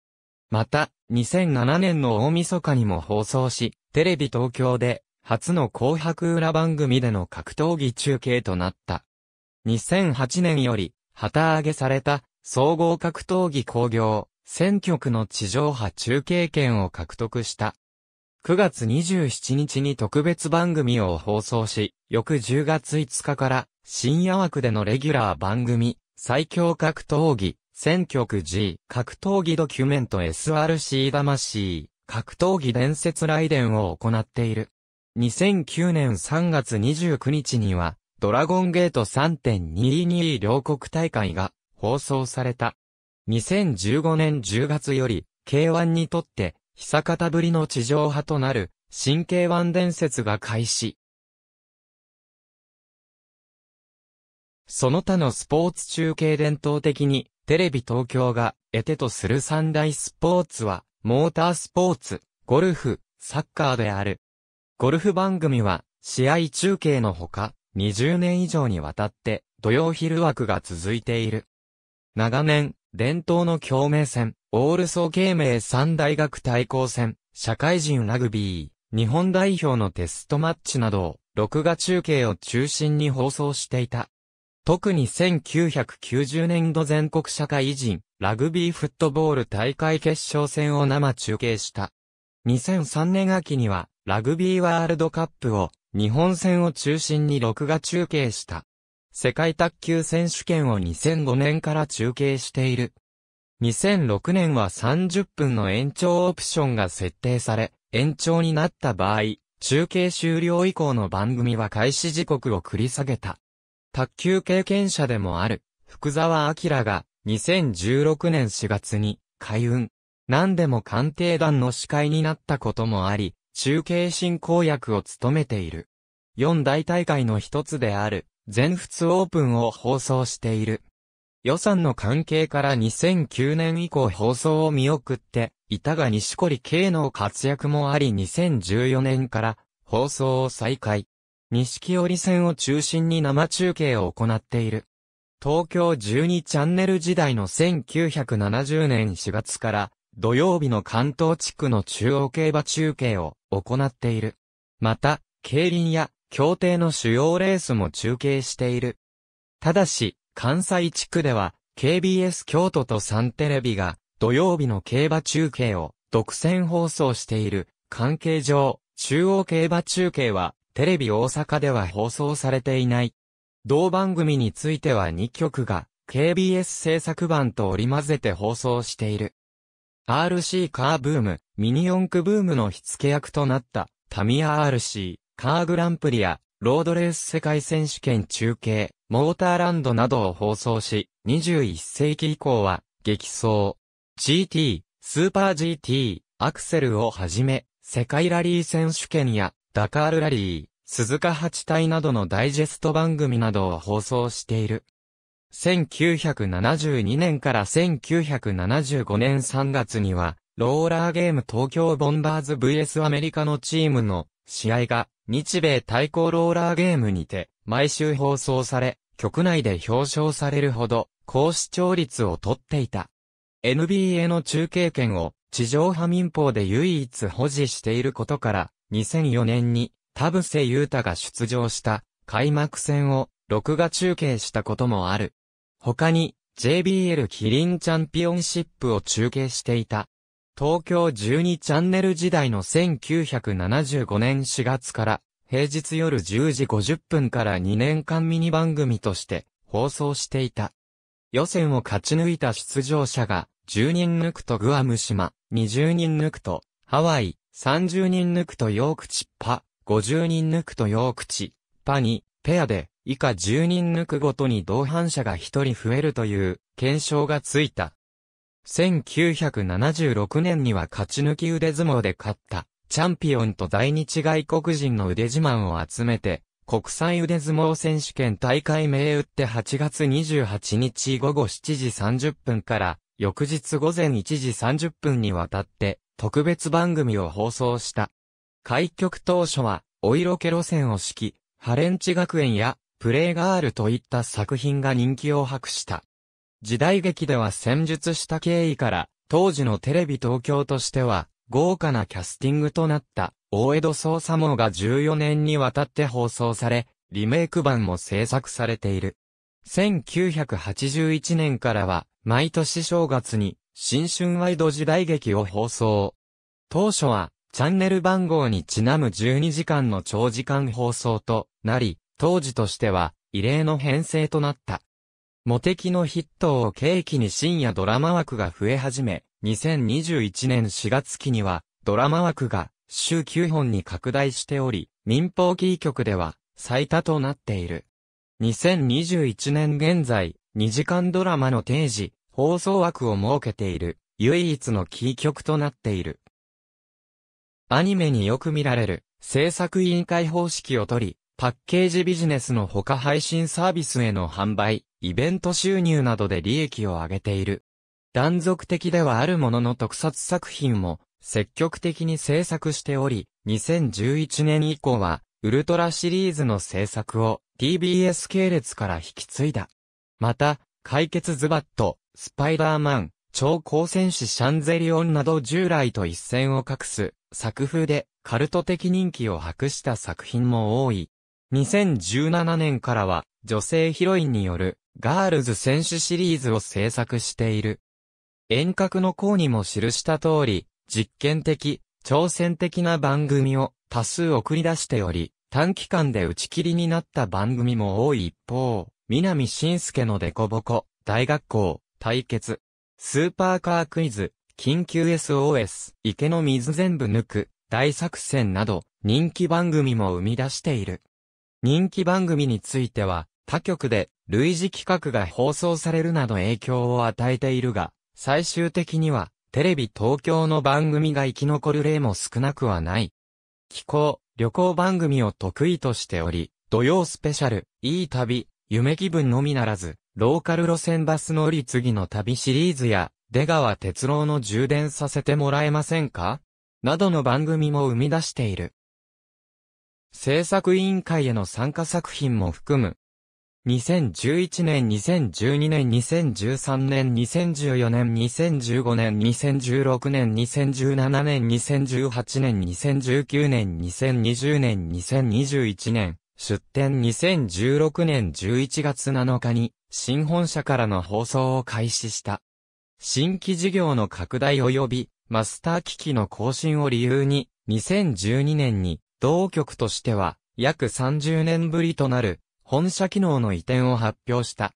Speaker 1: また、2007年の大晦日にも放送し、テレビ東京で、初の紅白裏番組での格闘技中継となった。2008年より、旗揚げされた、総合格闘技工業、選挙区の地上波中継権を獲得した。9月27日に特別番組を放送し、翌10月5日から深夜枠でのレギュラー番組、最強格闘技、選挙区 G、格闘技ドキュメント SRC 魂、格闘技伝説来伝を行っている。2009年3月29日には、ドラゴンゲート3 2 2両国大会が放送された。2015年10月より、K1 にとって、久方ぶりの地上波となる、新 K1 伝説が開始。その他のスポーツ中継伝統的に、テレビ東京が得手とする三大スポーツは、モータースポーツ、ゴルフ、サッカーである。ゴルフ番組は、試合中継のほか、20年以上にわたって、土曜昼枠が続いている。長年、伝統の共鳴戦、オールー慶明三大学対抗戦、社会人ラグビー、日本代表のテストマッチなど、録画中継を中心に放送していた。特に1990年度全国社会人、ラグビーフットボール大会決勝戦を生中継した。2003年秋には、ラグビーワールドカップを、日本戦を中心に録画中継した。世界卓球選手権を2005年から中継している。2006年は30分の延長オプションが設定され、延長になった場合、中継終了以降の番組は開始時刻を繰り下げた。卓球経験者でもある、福沢明が、2016年4月に、開運。何でも鑑定団の司会になったこともあり、中継進行役を務めている。四大大会の一つである、全仏オープンを放送している。予算の関係から2009年以降放送を見送って、いたが西堀圭の活躍もあり2014年から放送を再開。西寄織線を中心に生中継を行っている。東京12チャンネル時代の1970年4月から土曜日の関東地区の中央競馬中継を行っている。また、競輪や協定の主要レースも中継している。ただし、関西地区では、KBS 京都とサンテレビが、土曜日の競馬中継を独占放送している関係上、中央競馬中継はテレビ大阪では放送されていない。同番組については2局が KBS 制作版と織り混ぜて放送している。RC カーブーム、ミニ四駆ブームの火付け役となったタミヤ RC。カーグランプリや、ロードレース世界選手権中継、モーターランドなどを放送し、21世紀以降は、激走、GT、スーパー GT、アクセルをはじめ、世界ラリー選手権や、ダカールラリー、鈴鹿八体などのダイジェスト番組などを放送している。1972年から1975年3月には、ローラーゲーム東京ボンバーズ VS アメリカのチームの試合が日米対抗ローラーゲームにて、毎週放送され、局内で表彰されるほど、高視聴率をとっていた。NBA の中継権を、地上波民放で唯一保持していることから、2004年に、田臥勇太が出場した、開幕戦を、録画中継したこともある。他に、JBL キリンチャンピオンシップを中継していた。東京12チャンネル時代の1975年4月から、平日夜10時50分から2年間ミニ番組として放送していた。予選を勝ち抜いた出場者が、10人抜くとグアム島、20人抜くとハワイ、30人抜くとヨークチッパ、50人抜くとヨークチパに、ペアで、以下10人抜くごとに同伴者が1人増えるという、検証がついた。1976年には勝ち抜き腕相撲で勝った、チャンピオンと在日外国人の腕自慢を集めて、国際腕相撲選手権大会名打って8月28日午後7時30分から、翌日午前1時30分にわたって、特別番組を放送した。開局当初は、お色気路線を敷き、ハレンチ学園や、プレイガールといった作品が人気を博した。時代劇では戦術した経緯から、当時のテレビ東京としては、豪華なキャスティングとなった、大江戸捜査網が14年にわたって放送され、リメイク版も制作されている。1981年からは、毎年正月に、新春ワイド時代劇を放送。当初は、チャンネル番号にちなむ12時間の長時間放送となり、当時としては、異例の編成となった。モテキのヒットを契機に深夜ドラマ枠が増え始め、2021年4月期には、ドラマ枠が週9本に拡大しており、民放キー局では最多となっている。2021年現在、2時間ドラマの定時、放送枠を設けている、唯一のキー局となっている。アニメによく見られる、制作委員会方式をとり、パッケージビジネスの他配信サービスへの販売、イベント収入などで利益を上げている。断続的ではあるものの特撮作品も積極的に制作しており、2011年以降はウルトラシリーズの制作を TBS 系列から引き継いだ。また、解決ズバット、スパイダーマン、超高戦士シャンゼリオンなど従来と一線を画す作風でカルト的人気を博した作品も多い。2017年からは女性ヒロインによるガールズ選手シリーズを制作している。遠隔の項にも記した通り、実験的、挑戦的な番組を多数送り出しており、短期間で打ち切りになった番組も多い一方、南信介のデコボコ、大学校、対決、スーパーカークイズ、緊急 SOS、池の水全部抜く、大作戦など、人気番組も生み出している。人気番組については、他局で類似企画が放送されるなど影響を与えているが、最終的にはテレビ東京の番組が生き残る例も少なくはない。気候、旅行番組を得意としており、土曜スペシャル、いい旅、夢気分のみならず、ローカル路線バス乗り継ぎの旅シリーズや、出川哲郎の充電させてもらえませんかなどの番組も生み出している。制作委員会への参加作品も含む2011年、2012年、2013年、2014年、2015年、2016年、2017年、2018年、2019年、2020年、2021年、出展2016年11月7日に、新本社からの放送を開始した。新規事業の拡大及び、マスター機器の更新を理由に、2012年に、同局としては、約30年ぶりとなる、本社機能の移転を発表した。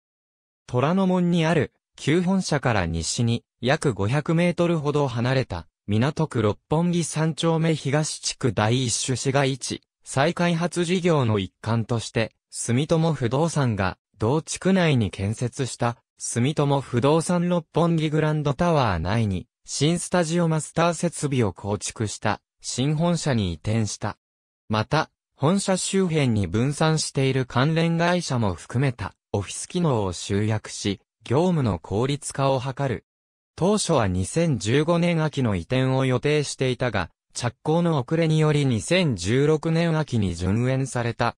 Speaker 1: 虎ノ門にある、旧本社から西に約500メートルほど離れた、港区六本木三丁目東地区第一種市街地、再開発事業の一環として、住友不動産が、同地区内に建設した、住友不動産六本木グランドタワー内に、新スタジオマスター設備を構築した、新本社に移転した。また、本社周辺に分散している関連会社も含めたオフィス機能を集約し、業務の効率化を図る。当初は2015年秋の移転を予定していたが、着工の遅れにより2016年秋に順延された。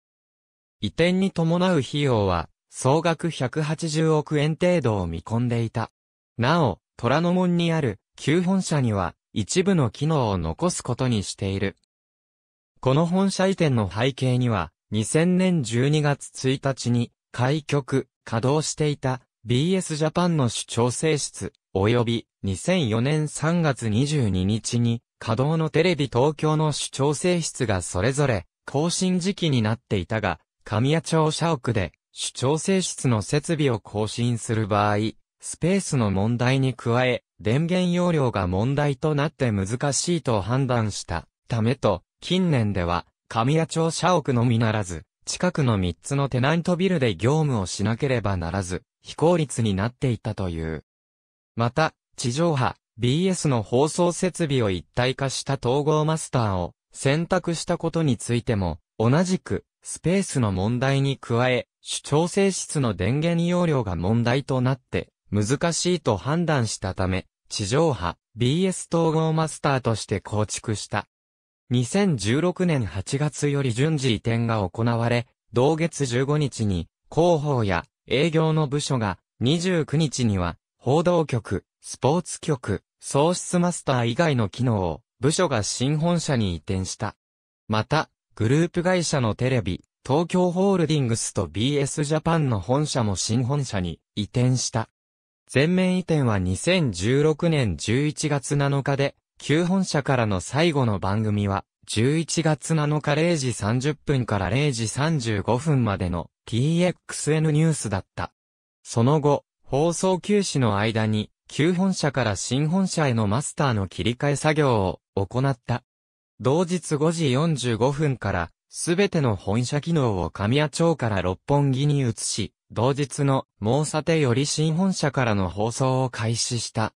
Speaker 1: 移転に伴う費用は、総額180億円程度を見込んでいた。なお、虎ノ門にある旧本社には、一部の機能を残すことにしている。この本社移転の背景には、2000年12月1日に、開局、稼働していた BS ジャパンの主調整室、及び2004年3月22日に、稼働のテレビ東京の主調整室がそれぞれ更新時期になっていたが、神谷町社屋で主調整室の設備を更新する場合、スペースの問題に加え、電源容量が問題となって難しいと判断したためと、近年では、神谷町社屋のみならず、近くの3つのテナントビルで業務をしなければならず、非効率になっていたという。また、地上波、BS の放送設備を一体化した統合マスターを選択したことについても、同じく、スペースの問題に加え、主調整室の電源容量が問題となって、難しいと判断したため、地上波、BS 統合マスターとして構築した。2016年8月より順次移転が行われ、同月15日に広報や営業の部署が29日には報道局、スポーツ局、喪失マスター以外の機能を部署が新本社に移転した。また、グループ会社のテレビ、東京ホールディングスと BS ジャパンの本社も新本社に移転した。全面移転は2016年11月7日で、旧本社からの最後の番組は、11月7日0時30分から0時35分までの TXN ニュースだった。その後、放送休止の間に、旧本社から新本社へのマスターの切り替え作業を行った。同日5時45分から、すべての本社機能を神谷町から六本木に移し、同日の、猛査定より新本社からの放送を開始した。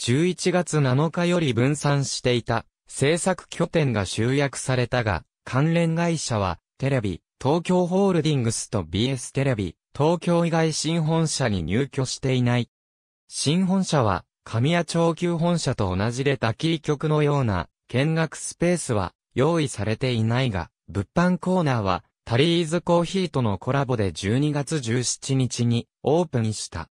Speaker 1: 11月7日より分散していた制作拠点が集約されたが、関連会社は、テレビ、東京ホールディングスと BS テレビ、東京以外新本社に入居していない。新本社は、神谷町級本社と同じで焚き局のような見学スペースは用意されていないが、物販コーナーはタリーズコーヒーとのコラボで12月17日にオープンした。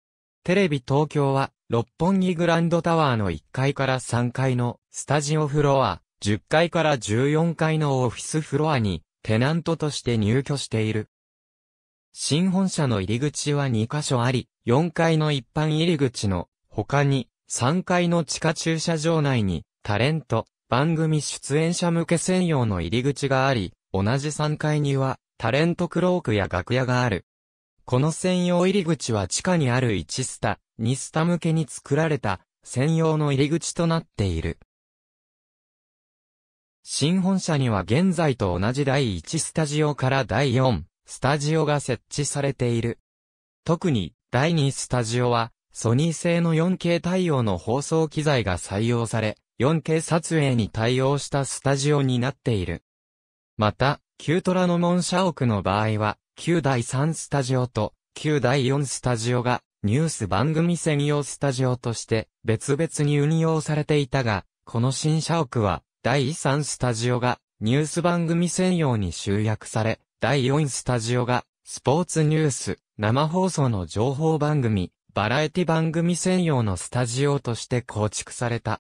Speaker 1: テレビ東京は六本木グランドタワーの1階から3階のスタジオフロア、10階から14階のオフィスフロアにテナントとして入居している。新本社の入り口は2カ所あり、4階の一般入り口の他に3階の地下駐車場内にタレント、番組出演者向け専用の入り口があり、同じ3階にはタレントクロークや楽屋がある。この専用入り口は地下にある1スタ、2スタ向けに作られた専用の入り口となっている。新本社には現在と同じ第1スタジオから第4スタジオが設置されている。特に第2スタジオはソニー製の 4K 対応の放送機材が採用され、4K 撮影に対応したスタジオになっている。また、キュートラの門社屋の場合は、旧第3スタジオと旧第4スタジオがニュース番組専用スタジオとして別々に運用されていたが、この新社屋は第3スタジオがニュース番組専用に集約され、第4スタジオがスポーツニュース、生放送の情報番組、バラエティ番組専用のスタジオとして構築された。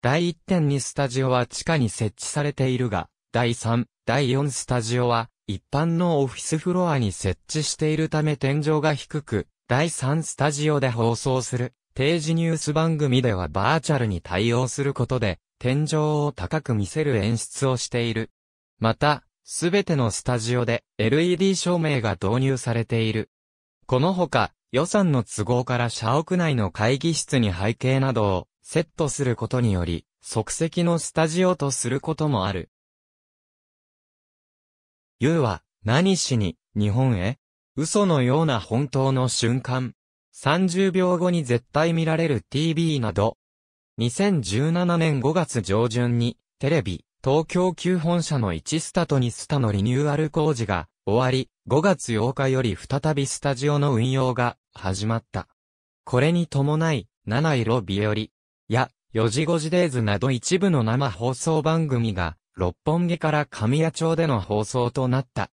Speaker 1: 第1.2スタジオは地下に設置されているが、第3、第4スタジオは一般のオフィスフロアに設置しているため天井が低く、第3スタジオで放送する定時ニュース番組ではバーチャルに対応することで、天井を高く見せる演出をしている。また、すべてのスタジオで LED 照明が導入されている。このほか、予算の都合から社屋内の会議室に背景などをセットすることにより、即席のスタジオとすることもある。ゆうは、何しに、日本へ嘘のような本当の瞬間。30秒後に絶対見られる TV など。2017年5月上旬に、テレビ、東京旧本社の1スタと2スタのリニューアル工事が終わり、5月8日より再びスタジオの運用が始まった。これに伴い、七色日和や、4時5時デーズなど一部の生放送番組が六本木から神谷町での放送となった。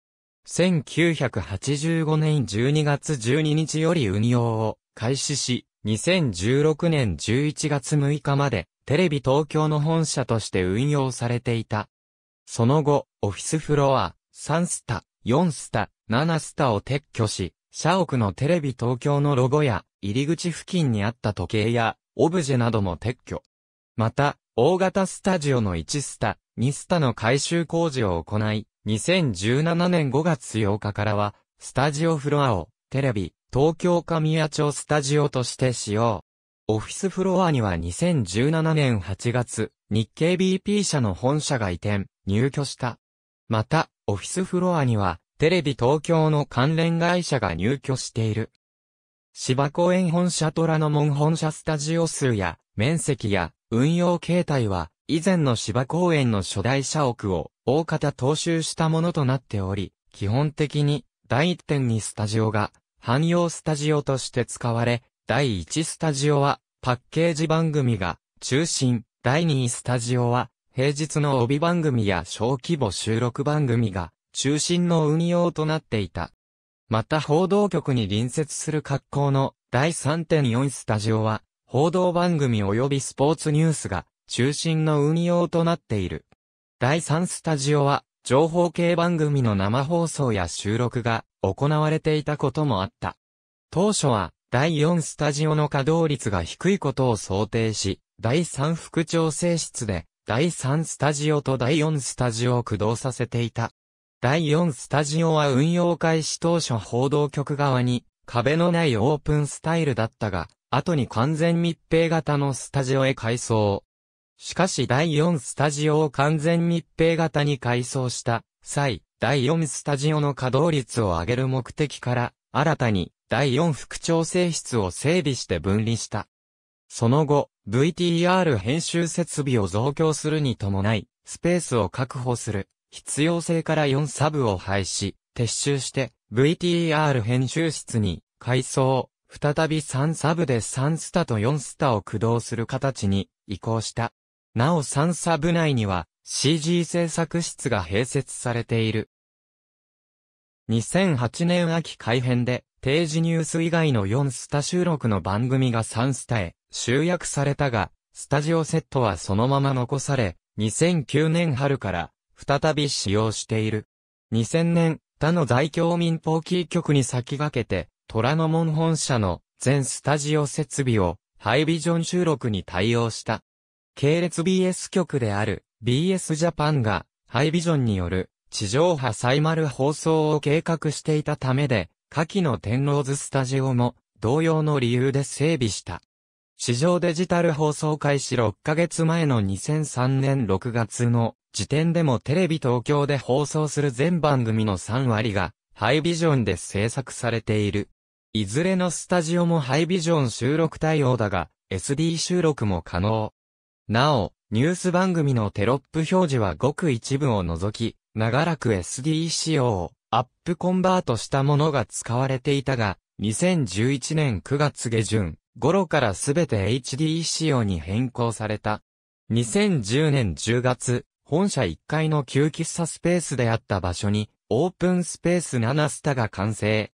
Speaker 1: 1985年12月12日より運用を開始し、2016年11月6日までテレビ東京の本社として運用されていた。その後、オフィスフロア、3スタ、4スタ、7スタを撤去し、社屋のテレビ東京のロゴや入り口付近にあった時計やオブジェなども撤去。また、大型スタジオの1スタ、2スタの改修工事を行い、2017年5月8日からは、スタジオフロアを、テレビ、東京神谷町スタジオとして使用。オフィスフロアには2017年8月、日経 BP 社の本社が移転、入居した。また、オフィスフロアには、テレビ東京の関連会社が入居している。芝公園本社虎ノ門本社スタジオ数や、面積や、運用形態は、以前の芝公園の初代社屋を大方踏襲したものとなっており、基本的に第1点にスタジオが汎用スタジオとして使われ、第1スタジオはパッケージ番組が中心、第2スタジオは平日の帯番組や小規模収録番組が中心の運用となっていた。また報道局に隣接する格好の第3.4スタジオは報道番組及びスポーツニュースが中心の運用となっている。第3スタジオは、情報系番組の生放送や収録が行われていたこともあった。当初は、第4スタジオの稼働率が低いことを想定し、第3副調整室で、第3スタジオと第4スタジオを駆動させていた。第4スタジオは運用開始当初報道局側に、壁のないオープンスタイルだったが、後に完全密閉型のスタジオへ改装。しかし第4スタジオを完全密閉型に改装した際、第4スタジオの稼働率を上げる目的から、新たに第4副調整室を整備して分離した。その後、VTR 編集設備を増強するに伴い、スペースを確保する必要性から4サブを廃止、撤収して、VTR 編集室に改装、再び3サブで3スタと4スタを駆動する形に移行した。なお3サブ内には CG 制作室が併設されている。2008年秋改編で、定時ニュース以外の4スタ収録の番組が3スタへ集約されたが、スタジオセットはそのまま残され、2009年春から再び使用している。2000年、他の在京民放キー局に先駆けて、虎ノ門本社の全スタジオ設備をハイビジョン収録に対応した。系列 BS 局である BS ジャパンがハイビジョンによる地上波サイマル放送を計画していたためで、下記の天王図スタジオも同様の理由で整備した。市場デジタル放送開始6ヶ月前の2003年6月の時点でもテレビ東京で放送する全番組の3割がハイビジョンで制作されている。いずれのスタジオもハイビジョン収録対応だが、SD 収録も可能。なお、ニュース番組のテロップ表示はごく一部を除き、長らく SD 仕様をアップコンバートしたものが使われていたが、2011年9月下旬頃からすべて HD 仕様に変更された。2010年10月、本社1階の旧喫茶スペースであった場所に、オープンスペース7スタが完成。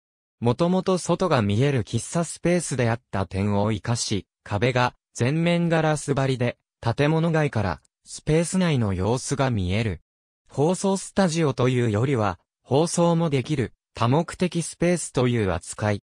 Speaker 1: もともと外が見える喫茶スペースであった点を活かし、壁が全面ガラス張りで、建物外からスペース内の様子が見える。放送スタジオというよりは、放送もできる多目的スペースという扱い。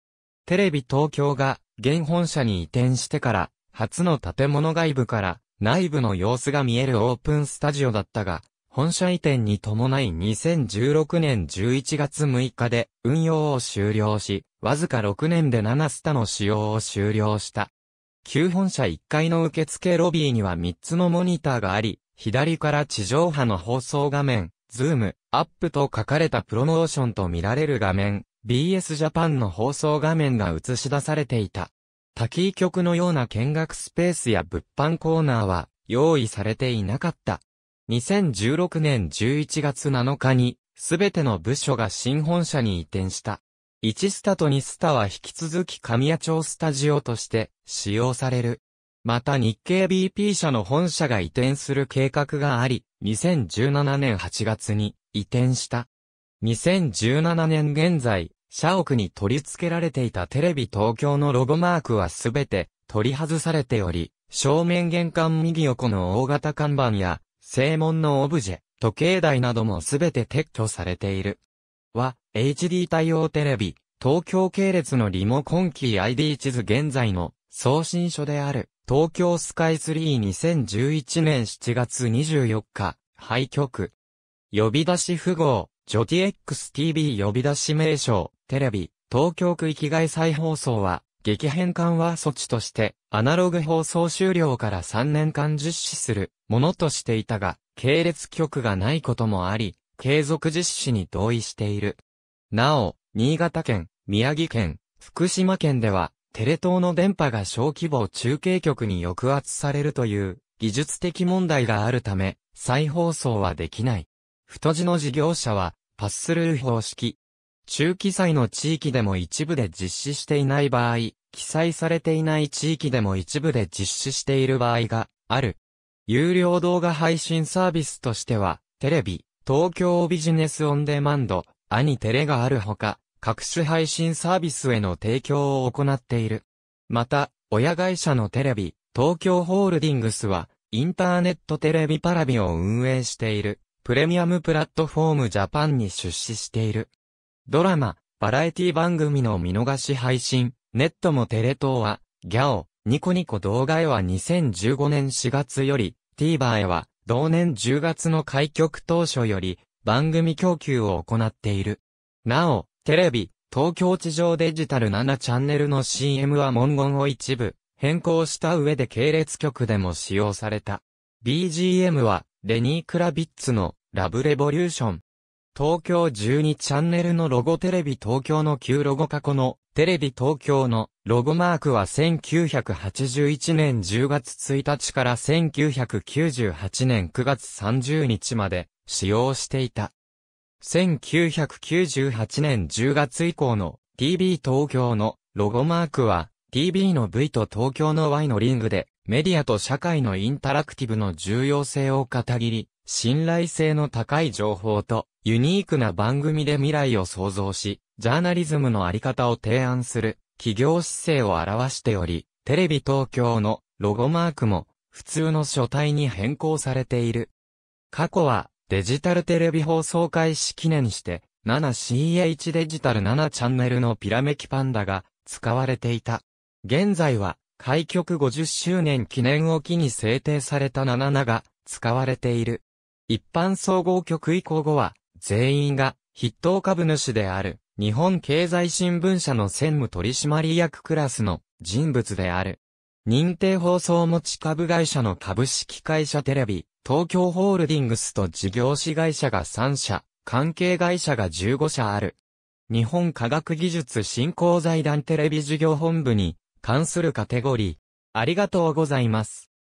Speaker 1: テレビ東京が現本社に移転してから、初の建物外部から内部の様子が見えるオープンスタジオだったが、本社移転に伴い2016年11月6日で運用を終了し、わずか6年で7スタの使用を終了した。旧本社1階の受付ロビーには3つのモニターがあり、左から地上波の放送画面、ズーム、アップと書かれたプロモーションと見られる画面、BS ジャパンの放送画面が映し出されていた。滝井局のような見学スペースや物販コーナーは用意されていなかった。2016年11月7日に、すべての部署が新本社に移転した。1スタと2スタは引き続き神谷町スタジオとして使用される。また日経 BP 社の本社が移転する計画があり、2017年8月に移転した。2017年現在、社屋に取り付けられていたテレビ東京のロゴマークはすべて取り外されており、正面玄関右横の大型看板や正門のオブジェ、時計台などもすべて撤去されている。は、HD 対応テレビ、東京系列のリモコンキー ID 地図現在の送信書である、東京スカイツリー2011年7月24日、廃局。呼び出し符号、ジョティ XTV 呼び出し名称、テレビ、東京区域外再放送は、激変緩和措置として、アナログ放送終了から3年間実施するものとしていたが、系列局がないこともあり、継続実施に同意している。なお、新潟県、宮城県、福島県では、テレ東の電波が小規模中継局に抑圧されるという技術的問題があるため、再放送はできない。太字の事業者は、パススルー方式、中記載の地域でも一部で実施していない場合、記載されていない地域でも一部で実施している場合がある。有料動画配信サービスとしては、テレビ、東京ビジネスオンデマンド、アニテレがあるほか、各種配信サービスへの提供を行っている。また、親会社のテレビ、東京ホールディングスは、インターネットテレビパラビを運営している、プレミアムプラットフォームジャパンに出資している。ドラマ、バラエティ番組の見逃し配信、ネットもテレ東は、ギャオ、ニコニコ動画へは2015年4月より、TVer へは、同年10月の開局当初より、番組供給を行っている。なお、テレビ、東京地上デジタル7チャンネルの CM は文言を一部、変更した上で系列局でも使用された。BGM は、レニー・クラビッツの、ラブレボリューション。東京12チャンネルのロゴテレビ東京の旧ロゴ過去のテレビ東京のロゴマークは1981年10月1日から1998年9月30日まで使用していた。1998年10月以降の TV 東京のロゴマークは TV の V と東京の Y のリングでメディアと社会のインタラクティブの重要性を語り、信頼性の高い情報とユニークな番組で未来を創造し、ジャーナリズムのあり方を提案する企業姿勢を表しており、テレビ東京のロゴマークも普通の書体に変更されている。過去はデジタルテレビ放送開始記念して 7CH デジタル7チャンネルのピラメキパンダが使われていた。現在は開局50周年記念を機に制定された77が使われている。一般総合局以降後は、全員が筆頭株主である日本経済新聞社の専務取締役クラスの人物である。認定放送持ち株会社の株式会社テレビ、東京ホールディングスと事業子会社が3社、関係会社が15社ある。日本科学技術振興財団テレビ事業本部に関するカテゴリー。ありがとうございます。